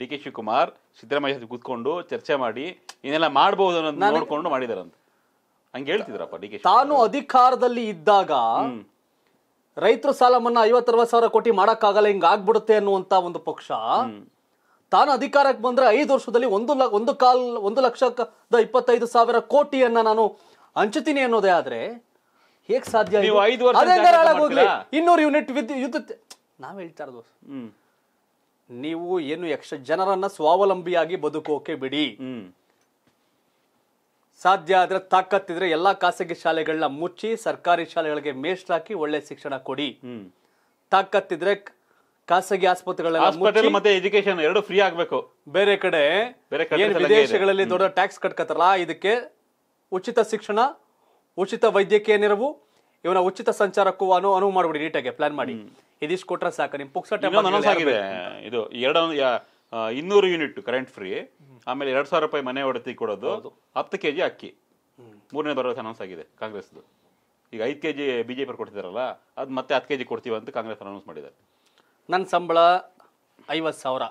ಡಿ ಕೆ ಶಿವಕುಮಾರ್ ಸಿದ್ದರಾಮಯ್ಯ ಕೂತ್ಕೊಂಡು ಚರ್ಚೆ ಮಾಡಿ ಏನೆಲ್ಲ ಮಾಡಬಹುದು ಅನ್ನೋದನ್ನ ನೋಡ್ಕೊಂಡು ಮಾಡಿದಾರಂತೆ ಹಂಗ ಹೇಳ್ತಿದ್ರಪ್ಪ ಡಿ ಕೆ ತಾನು ಅಧಿಕಾರದಲ್ಲಿ ಇದ್ದಾಗ ರೈತರು ಸಾಲ ಮನ್ನಾ ಐವತ್ತರವತ್ತು ಸಾವಿರ ಕೋಟಿ ಮಾಡಕ್ಕಾಗಲ್ಲ ಹಿಂಗ ಆಗ್ಬಿಡುತ್ತೆ ಅನ್ನುವಂತ ಒಂದು ಪಕ್ಷ ತಾನು ಅಧಿಕಾರಕ್ಕೆ ಬಂದ್ರೆ ಐದು ವರ್ಷದಲ್ಲಿ ಒಂದು ಒಂದು ಕಾಲ್ ಒಂದು ಲಕ್ಷದ ಇಪ್ಪತ್ತೈದು ಸಾವಿರ ಕೋಟಿಯನ್ನ ನಾನು ಹಂಚುತ್ತೀನಿ ಅನ್ನೋದೇ ಆದ್ರೆ ಹೇಗ್ ಸಾಧ್ಯ ಇನ್ನೂರು ಯೂನಿಟ್ ವಿದ್ಯುತ್ ನಾವ್ ಹೇಳ್ತಾ ಇರೋದು ನೀವು ಏನು ಯಕ್ಷ ಜನರನ್ನ ಸ್ವಾವಲಂಬಿಯಾಗಿ ಬದುಕೋಕೆ ಬಿಡಿ ಸಾಧ್ಯ ಆದ್ರೆ ತಾಕತ್ತಿದ್ರೆ ಎಲ್ಲಾ ಖಾಸಗಿ ಶಾಲೆಗಳನ್ನ ಮುಚ್ಚಿ ಸರ್ಕಾರಿ ಶಾಲೆಗಳಿಗೆ ಹಾಕಿ ಒಳ್ಳೆ ಶಿಕ್ಷಣ ಕೊಡಿ ತಾಕತ್ತಿದ್ರೆ ಖಾಸಗಿ ಆಸ್ಪತ್ರೆಗಳ ಮತ್ತೆ ಎಜುಕೇಶನ್ ಎರಡು ಫ್ರೀ ಆಗ್ಬೇಕು ಬೇರೆ ಕಡೆ ವಿದೇಶಗಳಲ್ಲಿ ದೊಡ್ಡ ಟ್ಯಾಕ್ಸ್ ಕಟ್ಕತ್ತಲ್ಲ ಇದಕ್ಕೆ ಉಚಿತ ಶಿಕ್ಷಣ ಉಚಿತ ವೈದ್ಯಕೀಯ ನೆರವು ಇವನ ಉಚಿತ ಸಂಚಾರಕ್ಕೂ ಅನು ಅನುವು ಮಾಡ್ಬಿಡಿ ನೀಟಾಗಿ ಪ್ಲಾನ್ ಮಾಡಿ ಇದಿಷ್ಟು ಕೊಟ್ರೆ ಸಾಕು ನಿಮ್ ಪುಕ್ಸಟ್ಟೆ ಇದು ಎರಡ ಇನ್ನೂರು ಯೂನಿಟ್ ಕರೆಂಟ್ ಫ್ರೀ ಆಮೇಲೆ ಎರಡ್ ಸಾವಿರ ರೂಪಾಯಿ ಮನೆ ಹೊಡೆತಿ ಕೊಡೋದು ಹತ್ತು ಕೆಜಿ ಅಕ್ಕಿ ಮೂರನೇ ಬರೋ ಅನೌನ್ಸ್ ಆಗಿದೆ ಕಾಂಗ್ರೆಸ್ದು ಈಗ ಐದು ಕೆಜಿ ಬಿಜೆಪಿ ಕೊಡ್ತಿದಾರಲ್ಲ ಅದು ಮತ್ತೆ ಹತ್ತು ಕೆಜಿ ಕೊಡ್ತೀವಿ ಅಂತ ಕಾಂಗ್ರೆಸ್ ಅನೌನ್ಸ್ ಮಾಡಿದ್ದಾರೆ ನನ್ನ ಸಂಬಳ ಐವತ್ತು ಸಾವಿರ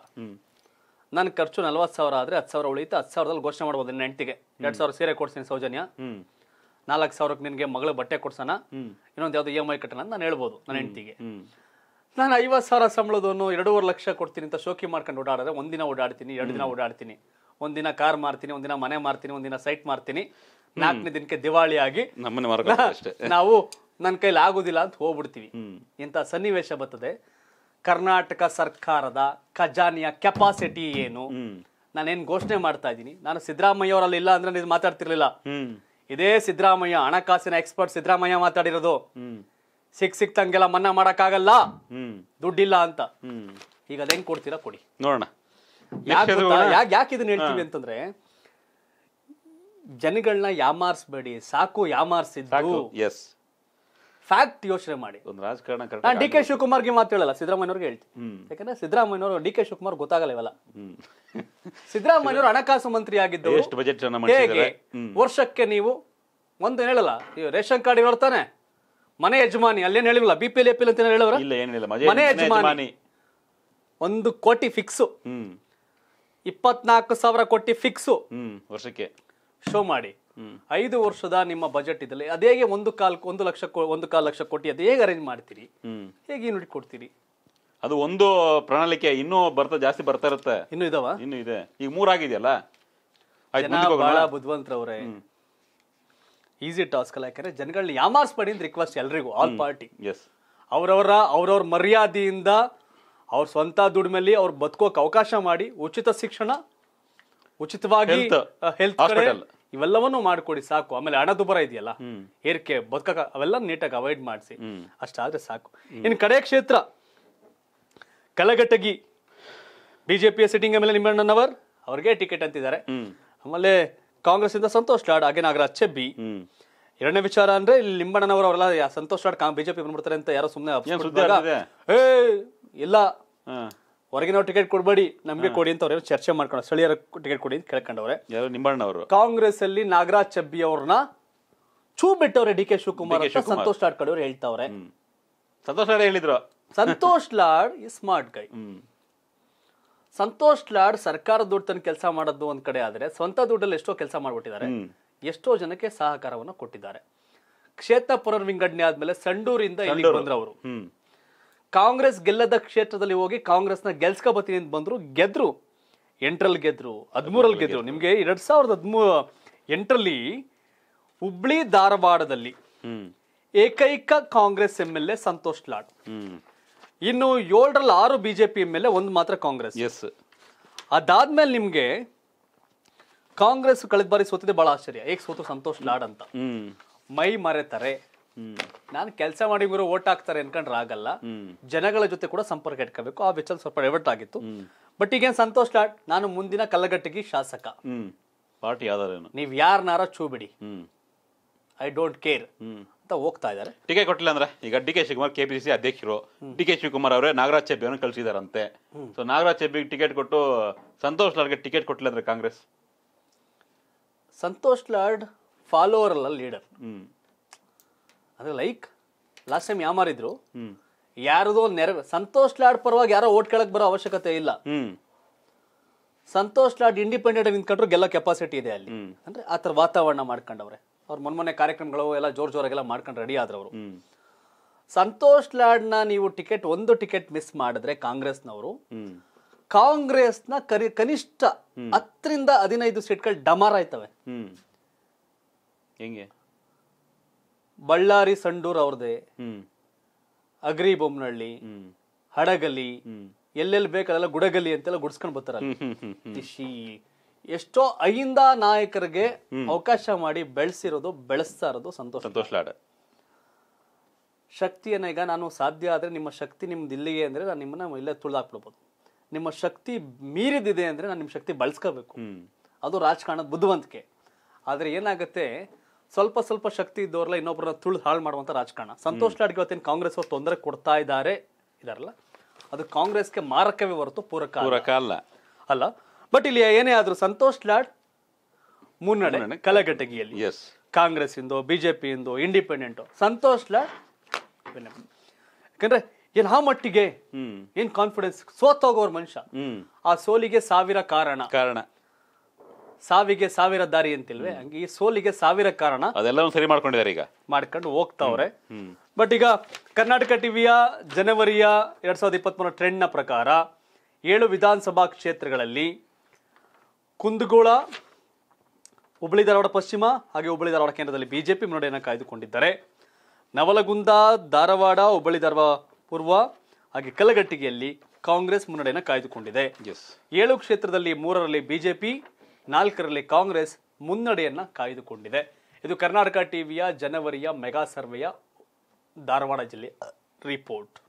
ನನ್ನ ಖರ್ಚು ನಲ್ವತ್ತು ಸಾವಿರ ಆದರೆ ಹತ್ತು ಸಾವಿರ ಉಳಿತು ಹತ್ತು ಸಾವಿರದಲ್ಲಿ ಘೋಷಣೆ ಮಾಡ್ಬೋದು ನಿನ್ನ ಹೆಂಡತಿಗೆ ಎರಡು ಸಾವಿರ ಸೀರೆ ಕೊಡ್ತೀನಿ ಸೌಜನ್ಯ ನಾಲ್ಕು ಸಾವಿರಕ್ಕೆ ನಿನಗೆ ಮಗಳ ಬಟ್ಟೆ ಕೊಡ್ಸೋಣ ಇನ್ನೊಂದು ಯಾವುದೋ ಇ e ಎಮ್ ಐ ಕಟ್ಟಣ ಅಂತ ನಾನು ಹೇಳ್ಬೋದು ನನ್ನ ಹೆಂಡತಿಗೆ ನಾನು ಐವತ್ತು ಸಾವಿರ ಸಂಬಳದನ್ನು ಎರಡೂವರೆ ಲಕ್ಷ ಕೊಡ್ತೀನಿ ಅಂತ ಶೋಕಿ ಮಾಡ್ಕೊಂಡು ಓಡಾಡಿದ್ರೆ ಒಂದಿನ ಓಡಾಡ್ತೀನಿ ಎರಡು ದಿನ ಓಡಾಡ್ತೀನಿ ಒಂದಿನ ಕಾರ್ ಮಾರ್ತೀನಿ ಒಂದಿನ ಮನೆ ಮಾರ್ತೀನಿ ಒಂದಿನ ಸೈಟ್ ಮಾರ್ತೀನಿ ನಾಲ್ಕನೇ ದಿನಕ್ಕೆ ದಿವಾಳಿ ಆಗಿ [LAUGHS] ನಾವು ನನ್ನ ಕೈಲಿ ಆಗೋದಿಲ್ಲ ಅಂತ ಹೋಗ್ಬಿಡ್ತೀವಿ ಇಂಥ ಸನ್ನಿವೇಶ ಬರ್ತದೆ ಕರ್ನಾಟಕ ಸರ್ಕಾರದ ಖಜಾನೆಯ ಕೆಪಾಸಿಟಿ ಏನು ನಾನೇನು ಘೋಷಣೆ ಮಾಡ್ತಾ ಇದ್ದೀನಿ ನಾನು ಸಿದ್ದರಾಮಯ್ಯ ಅವರಲ್ಲಿ ಇಲ್ಲ ಅಂದ್ರೆ ನೀವು ಮಾತಾಡ್ತಿರ್ಲಿಲ್ಲ ಇದೇ ಸಿದ್ದರಾಮಯ್ಯ ಹಣಕಾಸಿನ ಎಕ್ಸ್ಪರ್ಟ್ ಸಿದ್ದರಾಮಯ್ಯ ಮಾತಾಡಿರೋದು ಸಿಕ್ ಸಿಕ್ತಂಗೆಲ್ಲ ಮನ್ನಾ ಮಾಡಕ್ಕಾಗಲ್ಲ ದುಡ್ಡಿಲ್ಲ ಅಂತ ಈಗ ಅದೇನ್ ಕೊಡ್ತೀರಾ ಕೊಡಿ ನೋಡೋಣ ಯಾಕೆ ಯಾಕೆ ಇದನ್ನ ಹೇಳ್ತೀವಿ ಅಂತಂದ್ರೆ ಜನಗಳನ್ನ ಯಾಮಾರ್ಸ್ಬೇಡಿ ಸಾಕು ಎಸ್ ಫ್ಯಾಕ್ಟ್ ಯೋಚನೆ ಮಾಡಿ ಒಂದು ರಾಜಕಾರಣ ನಾನು ಡಿ ಕೆ ಶಿವಕುಮಾರ್ಗೆ ಮಾತು ಹೇಳಲ್ಲ ಸಿದ್ದರಾಮಯ್ಯವ್ರಿಗೆ ಹೇಳ್ತೀನಿ ಯಾಕಂದ್ರೆ ಸಿದ್ದರಾಮಯ್ಯವರು ಡಿ ಕೆ ಶಿವಕುಮಾರ್ ಗೊತ್ತಾಗಲ್ಲ ಇವೆಲ್ಲ ಸಿದ್ದರಾಮಯ್ಯವರು ಹಣಕಾಸು ಮಂತ್ರಿ ಆಗಿದ್ದು ಎಷ್ಟು ಬಜೆಟ್ ಹೇಗೆ ವರ್ಷಕ್ಕೆ ನೀವು ಒಂದು ಹೇಳಲ್ಲ ನೀವು ರೇಷನ್ ಕಾರ್ಡ್ ಇರ್ತಾನೆ ಮನೆ ಯಜಮಾನಿ ಅಲ್ಲೇನು ಹೇಳಿಲ್ಲ ಬಿ ಪಿ ಎಲ್ ಅಂತ ಹೇಳೋರು ಮನೆ ಯಜಮಾನಿ ಒಂದು ಕೋಟಿ ಫಿಕ್ಸು ಇಪ್ಪತ್ನಾಲ್ಕು ಸಾವಿರ ಕೋಟಿ ಫಿಕ್ಸು ವರ್ಷಕ್ಕೆ ಶೋ ಮಾಡಿ ಐದು ವರ್ಷದ ನಿಮ್ಮ ಬಜೆಟ್ ಇದ್ದಲ್ಲಿ ಅದೇಗೆ ಒಂದು ಕಾಲ್ ಒಂದು ಲಕ್ಷ ಒಂದು ಕಾಲ್ ಲಕ್ಷ ಕೋಟಿ ಅದು ಹೇಗೆ ಅರೇಂಜ್ ಮಾಡ್ತೀರಿ ಹೇಗೆ ಏನು ಕೊಡ್ತೀರಿ ಅದು ಒಂದು ಪ್ರಣಾಳಿಕೆ ಇನ್ನೂ ಬರ್ತಾ ಜಾಸ್ತಿ ಬರ್ತಾ ಇರುತ್ತೆ ಇನ್ನು ಇದಾವ ಇನ್ನು ಇದೆ ಈಗ ಮೂರಾಗಿದೆಯಲ್ಲ ಬಹಳ ಬುದ್ಧವಂತರವ್ರೆ ಈಸಿ ಟಾಸ್ಕ್ ಅಲ್ಲ ಯಾಕಂದ್ರೆ ಜನಗಳನ್ನ ಯಾಮಾಸ್ ಅಂತ ರಿಕ್ವೆಸ್ಟ್ ಎಲ್ರಿಗೂ ಆಲ್ ಪಾರ್ಟಿ ಎಸ್ ಅವರವರ ಅವರವ್ರ ಮರ್ಯಾದೆಯಿಂದ ಅವ್ರ ಸ್ವಂತ ದುಡಿಮೆಲಿ ಅವ್ರು ಬದುಕೋಕೆ ಅವಕಾಶ ಮಾಡಿ ಉಚಿತ ಶಿಕ್ಷಣ ಉಚಿತವಾಗಿ ಹೆಲ್ತ್ ಇವೆಲ್ಲವನ್ನೂ ಮಾಡ್ಕೊಡಿ ಸಾಕು ಆಮೇಲೆ ಹಣದುಬ್ಬರ ಇದೆಯಲ್ಲ ಏರಿಕೆ ಬದುಕ ಅವೆಲ್ಲ ನೀಟಾಗಿ ಅವಾಯ್ಡ್ ಮಾಡಿಸಿ ಅಷ್ಟಾದ್ರೆ ಸಾಕು ಇನ್ನು ಕಡೆಯ ಕ್ಷೇತ್ರ ಕಲಘಟಗಿ ಬಿಜೆಪಿಯ ಸಿಟ್ಟಿಂಗ್ ಎಮ್ ಎಲ್ ನಿಂಬಣ್ಣನವರ್ ಅವ್ರಿಗೆ ಟಿಕೆಟ್ ಅಂತಿದ್ದಾರೆ ಆಮೇಲೆ ಕಾಂಗ್ರೆಸ್ ಇಂದ ಸಂತೋಷ್ ಲಾಡ್ ಹಾಗೆ ನಾಗರಾಜ್ ಚೆಬ್ಬಿ ಎರಡನೇ ವಿಚಾರ ಅಂದ್ರೆ ಇಲ್ಲಿ ನಿಂಬಣ್ಣನವರು ಅವರೆಲ್ಲ ಸಂತೋಷ್ ಲಾಡ್ ಬಿಜೆಪಿ ಬಂದ್ಬಿಡ್ತಾರೆ ಅಂತ ಯಾರೋ ಸುಮ್ಮನೆ ಎಲ್ಲ ಹೊರಗಿನವ್ರು ಟಿಕೆಟ್ ಕೊಡಬೇಡಿ ನಮಗೆ ಕೊಡಿ ಅಂತ ಅವ್ರೆ ಚರ್ಚೆ ಮಾಡ್ಕೊಂಡು ಸ್ಥಳೀಯರ ಟಿಕೆಟ್ ಕೊಡಿ ಅಂತ ಕೇಳ್ಕೊಂಡವ್ರೆ ನಿಂಬಣ್ಣವರು ಕಾಂಗ್ರೆಸ್ ಅಲ್ಲಿ ನಾಗರಾಜ್ ಚಬ್ಬಿ ಅವ್ರನ್ನ ಚೂ ಬಿಟ್ಟವ್ರೆ ಡಿ ಕೆ ಶಿವಕುಮಾರ್ ಸಂತೋಷ್ ಲಾಡ್ ಕಡೆಯವ್ರು ಹೇಳ್ತಾವ್ರೆ ಸಂತೋಷ್ ಲಾಡ್ ಹೇಳಿದ್ರು ಸಂತೋಷ್ ಲಾಡ್ ಈ ಸ್ಮಾರ್ಟ್ ಗೈ ಸಂತೋಷ್ ಲಾಡ್ ಸರ್ಕಾರ ದುಡ್ಡು ತನ್ನ ಕೆಲಸ ಮಾಡೋದು ಒಂದ್ ಕಡೆ ಆದ್ರೆ ಸ್ವಂತ ದುಡ್ಡಲ್ಲಿ ಎಷ್ಟೋ ಕೆಲಸ ಮಾಡ್ಬಿಟ್ಟಿದ್ದಾರೆ ಎಷ್ಟೋ ಜನಕ್ಕೆ ಸಹಕಾರವನ್ನು ಕೊಟ್ಟಿದ್ದಾರೆ ಕ್ಷೇತ್ರ ಪುನರ್ವಿಂಗಡಣೆ ಆದ್ಮೇಲೆ ಸಂಡೂರಿಂದ ಇಲ್ಲಿಗೆ ಬಂದ್ರು ಅವರು ಕಾಂಗ್ರೆಸ್ ಗೆಲ್ಲದ ಕ್ಷೇತ್ರದಲ್ಲಿ ಹೋಗಿ ಕಾಂಗ್ರೆಸ್ನ ಬರ್ತೀನಿ ಅಂತ ಬಂದ್ರು ಗೆದ್ರು ಎಂಟ್ರಲ್ಲಿ ಗೆದ್ರು ಹದಿಮೂರಲ್ಲಿ ಗೆದ್ರು ನಿಮಗೆ ಎರಡ್ ಸಾವಿರದ ಹದಿಮೂ ಎಂಟರಲ್ಲಿ ಹುಬ್ಳಿ ಧಾರವಾಡದಲ್ಲಿ ಏಕೈಕ Congress M L A Santosh Lad ಇನ್ನು ಏಳರಲ್ಲಿ ಆರು ಬಿಜೆಪಿ ಎಂ ಎಲ್ ಎ ಒಂದು ಮಾತ್ರ ಕಾಂಗ್ರೆಸ್ ಎಸ್ ಅದಾದ್ಮೇಲೆ ನಿಮ್ಗೆ ಕಾಂಗ್ರೆಸ್ ಕಳೆದ ಬಾರಿ ಸೋತಿದೆ ಬಹಳ ಆಶ್ಚರ್ಯ ಏಕ್ ಸೋತು ಸಂತೋಷ್ ಲಾಡ್ ಅಂತ ಮೈ ಮರೆತಾರೆ ನಾನು ಕೆಲಸ ಮಾಡಿ ಗುರು ಓಟ್ ಹಾಕ್ತಾರೆ ಅನ್ಕೊಂಡ್ರೆ ಆಗಲ್ಲ ಜನಗಳ ಜೊತೆ ಕೂಡ ಸಂಪರ್ಕ ಇಟ್ಕೋಬೇಕು ಆ ವೆಚ್ಚ ಸ್ವಲ್ಪ ಡೈವರ್ಟ್ ಆಗಿತ್ತು ಬಟ್ ಈಗೇನು ಸಂತೋಷ್ ಲಾಡ್ ನಾನು ಮುಂದಿನ ಕಲ್ಲಗಟ್ಟಿಗೆ ಶಾಸಕ ಪಾರ್ಟಿ ಯಾವ್ದಾರೇನು ನೀವು ಯಾರನ್ನಾರ ಚೂ ಬಿಡಿ ಐ ಡೋಂಟ್ ಕೇರ್ ಅಂತ ಹೋಗ್ತಾ ಇದಾರೆ ಟಿಕೆಟ್ ಕೊಟ್ಟಿಲ್ಲ ಅಂದ್ರೆ ಈಗ ಡಿ ಕೆ ಶಿವಕುಮಾರ್ ಕೆಪಿಸಿಸಿ ಅಧ್ಯಕ್ಷರು ಡಿ ಕೆ ಶಿವಕುಮಾರ್ ಅವರೇ ನಾಗರಾಜ್ ಅವರು ಕಳಿಸಿದಾರಂತೆ ಸೊ ನಾಗರಾಜ್ ಚೆಬ್ಬಿಗೆ ಟಿಕೆಟ್ ಕೊಟ್ಟು ಸಂತೋಷ್ ಲಾಡ್ಗೆ ಟಿಕೆಟ್ ಕೊಟ್ಟಿಲ್ಲ ಅಂದ್ರೆ ಕಾಂಗ್ರೆಸ್ ಸಂತೋಷ್ ಲಾಡ್ ಫಾಲೋವರ್ ಅಲ್ಲ ಲೀಡರ್ ಅದೇ ಲೈಕ್ ಲಾಸ್ಟ್ ಟೈಮ್ ಯಾಮಾರಿದ್ರು ಯಾರದೋ ನೆರ ಸಂತೋಷ್ ಲಾಡ್ ಪರವಾಗಿ ಯಾರೋ ಓಟ್ ಕೇಳಕ್ ಬರೋ ಅವಶ್ಯಕತೆ ಇಲ್ಲ ಸಂತೋಷ್ ಲಾಡ್ ಇಂಡಿಪೆಂಡೆಂಟ್ ನಿಂತ್ಕೊಂಡ್ರು ಗೆಲ್ಲೋ ಕೆಪಾಸಿಟಿ ಇದೆ ಅಲ್ಲಿ ಅಂದ್ರೆ ಆ ತರ ವಾತಾವರಣ ಮಾಡ್ಕೊಂಡವ್ರೆ ಅವ್ರ ಮೊನ್ನೆ ಕಾರ್ಯಕ್ರಮಗಳು ಎಲ್ಲ ಜೋರ್ ಜೋರಾಗೆಲ್ಲ ಮಾಡ್ಕೊಂಡು ರೆಡಿ ಆದ್ರವರು ಸಂತೋಷ್ ಲಾಡ್ನ ನೀವು ಟಿಕೆಟ್ ಒಂದು ಟಿಕೆಟ್ ಮಿಸ್ ಮಾಡಿದ್ರೆ ಕಾಂಗ್ರೆಸ್ನವರು ಕಾಂಗ್ರೆಸ್ನ ಕರಿ ಕನಿಷ್ಠ ಹತ್ತರಿಂದ ಹದಿನೈದು ಸೀಟ್ಗಳು ಡಮಾರ್ ಆಯ್ತವೆ ಹೆಂಗೆ ಬಳ್ಳಾರಿ ಸಂಡೂರ್ ಅವ್ರದೇ ಅಗ್ರಿ ಬೊಮ್ಮನಹಳ್ಳಿ ಹಡಗಲಿ ಎಲ್ಲೆಲ್ಲಿ ಬೇಕಲ್ಲ ಗುಡಗಲಿ ಅಂತೆಲ್ಲ ಗುಡ್ಸ್ಕೊಂಡ್ ಬರ್ತಾರ ಎಷ್ಟೋ ಐಂದ ನಾಯಕರಿಗೆ ಅವಕಾಶ ಮಾಡಿ ಬೆಳೆಸಿರೋದು ಬೆಳೆಸ್ತಾ ಇರೋದು ಸಂತೋಷ ಸಂತೋಷ ಶಕ್ತಿಯನ್ನ ಈಗ ನಾನು ಸಾಧ್ಯ ಆದ್ರೆ ನಿಮ್ಮ ಶಕ್ತಿ ನಿಮ್ದು ಇಲ್ಲಿಗೆ ಅಂದ್ರೆ ನಾನು ನಿಮ್ಮನ್ನ ಇಲ್ಲೇ ತುಳಿದಾಕ್ಬಿಡ್ಬೋದು ನಿಮ್ಮ ಶಕ್ತಿ ಮೀರಿದಿದೆ ಅಂದ್ರೆ ನಾನು ನಿಮ್ಮ ಶಕ್ತಿ ಬಳಸ್ಕೋಬೇಕು ಅದು ರಾಜಕಾರಣದ ಬುದ್ಧಿವಂತಿಕೆ ಆದ್ರೆ ಏನಾಗುತ್ತೆ ಸ್ವಲ್ಪ ಸ್ವಲ್ಪ ಶಕ್ತಿ ಇದ್ದವ್ರಲ್ಲ ಇನ್ನೊಬ್ಬರ ತುಳಿದು ಹಾಳು ಮಾಡುವಂಥ ರಾಜಕಾರಣ ಸಂತೋಷ್ ಲಾಡ್ ಇವತ್ತಿನ ಕಾಂಗ್ರೆಸ್ ಅವ್ರು ತೊಂದರೆ ಕೊಡ್ತಾ ಇದ್ದಾರೆ ಇದಾರಲ್ಲ ಅದು ಕಾಂಗ್ರೆಸ್ಗೆ ಮಾರಕವೇ ಹೊರತು ಪೂರಕ ಪೂರಕ ಅಲ್ಲ ಅಲ್ಲ ಬಟ್ ಇಲ್ಲಿ ಏನೇ ಆದರೂ ಸಂತೋಷ್ ಲಾಡ್ ಮುನ್ನಡೆ ಕಲಘಟಗಿಯಲ್ಲಿ ಕಾಂಗ್ರೆಸ್ ಇಂದು ಇಂದು ಇಂಡಿಪೆಂಡೆಂಟು ಸಂತೋಷ್ ಲಾಡ್ ಯಾಕಂದ್ರೆ ಏನ್ ಆ ಮಟ್ಟಿಗೆ ಏನ್ ಕಾನ್ಫಿಡೆನ್ಸ್ ಸೋತೋಗೋರ್ ಮನುಷ್ಯ ಆ ಸೋಲಿಗೆ ಸಾವಿರ ಕಾರಣ ಕಾರಣ ಸಾವಿಗೆ ಸಾವಿರ ದಾರಿ ಅಂತಿಲ್ವೇ ಹಂಗೆ ಈ ಸೋಲಿಗೆ ಸಾವಿರ ಕಾರಣ ಅದೆಲ್ಲ ಸರಿ ಮಾಡ್ಕೊಂಡಿದ್ದಾರೆ ಈಗ ಮಾಡ್ಕೊಂಡು ಹೋಗ್ತಾವ್ರೆ ಬಟ್ ಈಗ ಕರ್ನಾಟಕ ಟಿವಿಯ ಜನವರಿಯ ಎರಡ್ ಸಾವಿರದ ಇಪ್ಪತ್ಮೂರ ಟ್ರೆಂಡ್ನ ಪ್ರಕಾರ ಏಳು ವಿಧಾನಸಭಾ ಕ್ಷೇತ್ರಗಳಲ್ಲಿ ಕುಂದಗೋಳ ಹುಬ್ಬಳ್ಳಿ ಧಾರವಾಡ ಪಶ್ಚಿಮ ಹಾಗೆ ಹುಬ್ಬಳ್ಳಿ ಧಾರವಾಡ ಕೇಂದ್ರದಲ್ಲಿ ಬಿಜೆಪಿ ಮುನ್ನಡೆಯನ್ನು ಕಾಯ್ದುಕೊಂಡಿದ್ದಾರೆ ನವಲಗುಂದ ಧಾರವಾಡ ಹುಬ್ಬಳ್ಳಿ ಧಾರವಾಡ ಪೂರ್ವ ಹಾಗೆ ಕಲಗಟ್ಟಿಗೆಯಲ್ಲಿ ಕಾಂಗ್ರೆಸ್ ಮುನ್ನಡೆಯನ್ನು ಕಾಯ್ದುಕೊಂಡಿದೆ ಏಳು ಕ್ಷೇತ್ರದಲ್ಲಿ ಮೂರರಲ್ಲಿ ಬಿಜೆಪಿ ನಾಲ್ಕರಲ್ಲಿ ಕಾಂಗ್ರೆಸ್ ಮುನ್ನಡೆಯನ್ನು ಕಾಯ್ದುಕೊಂಡಿದೆ ಇದು ಕರ್ನಾಟಕ ಟಿವಿಯ ಜನವರಿಯ ಮೆಗಾ ಸರ್ವೆಯ ಧಾರವಾಡ ಜಿಲ್ಲೆ ರಿಪೋರ್ಟ್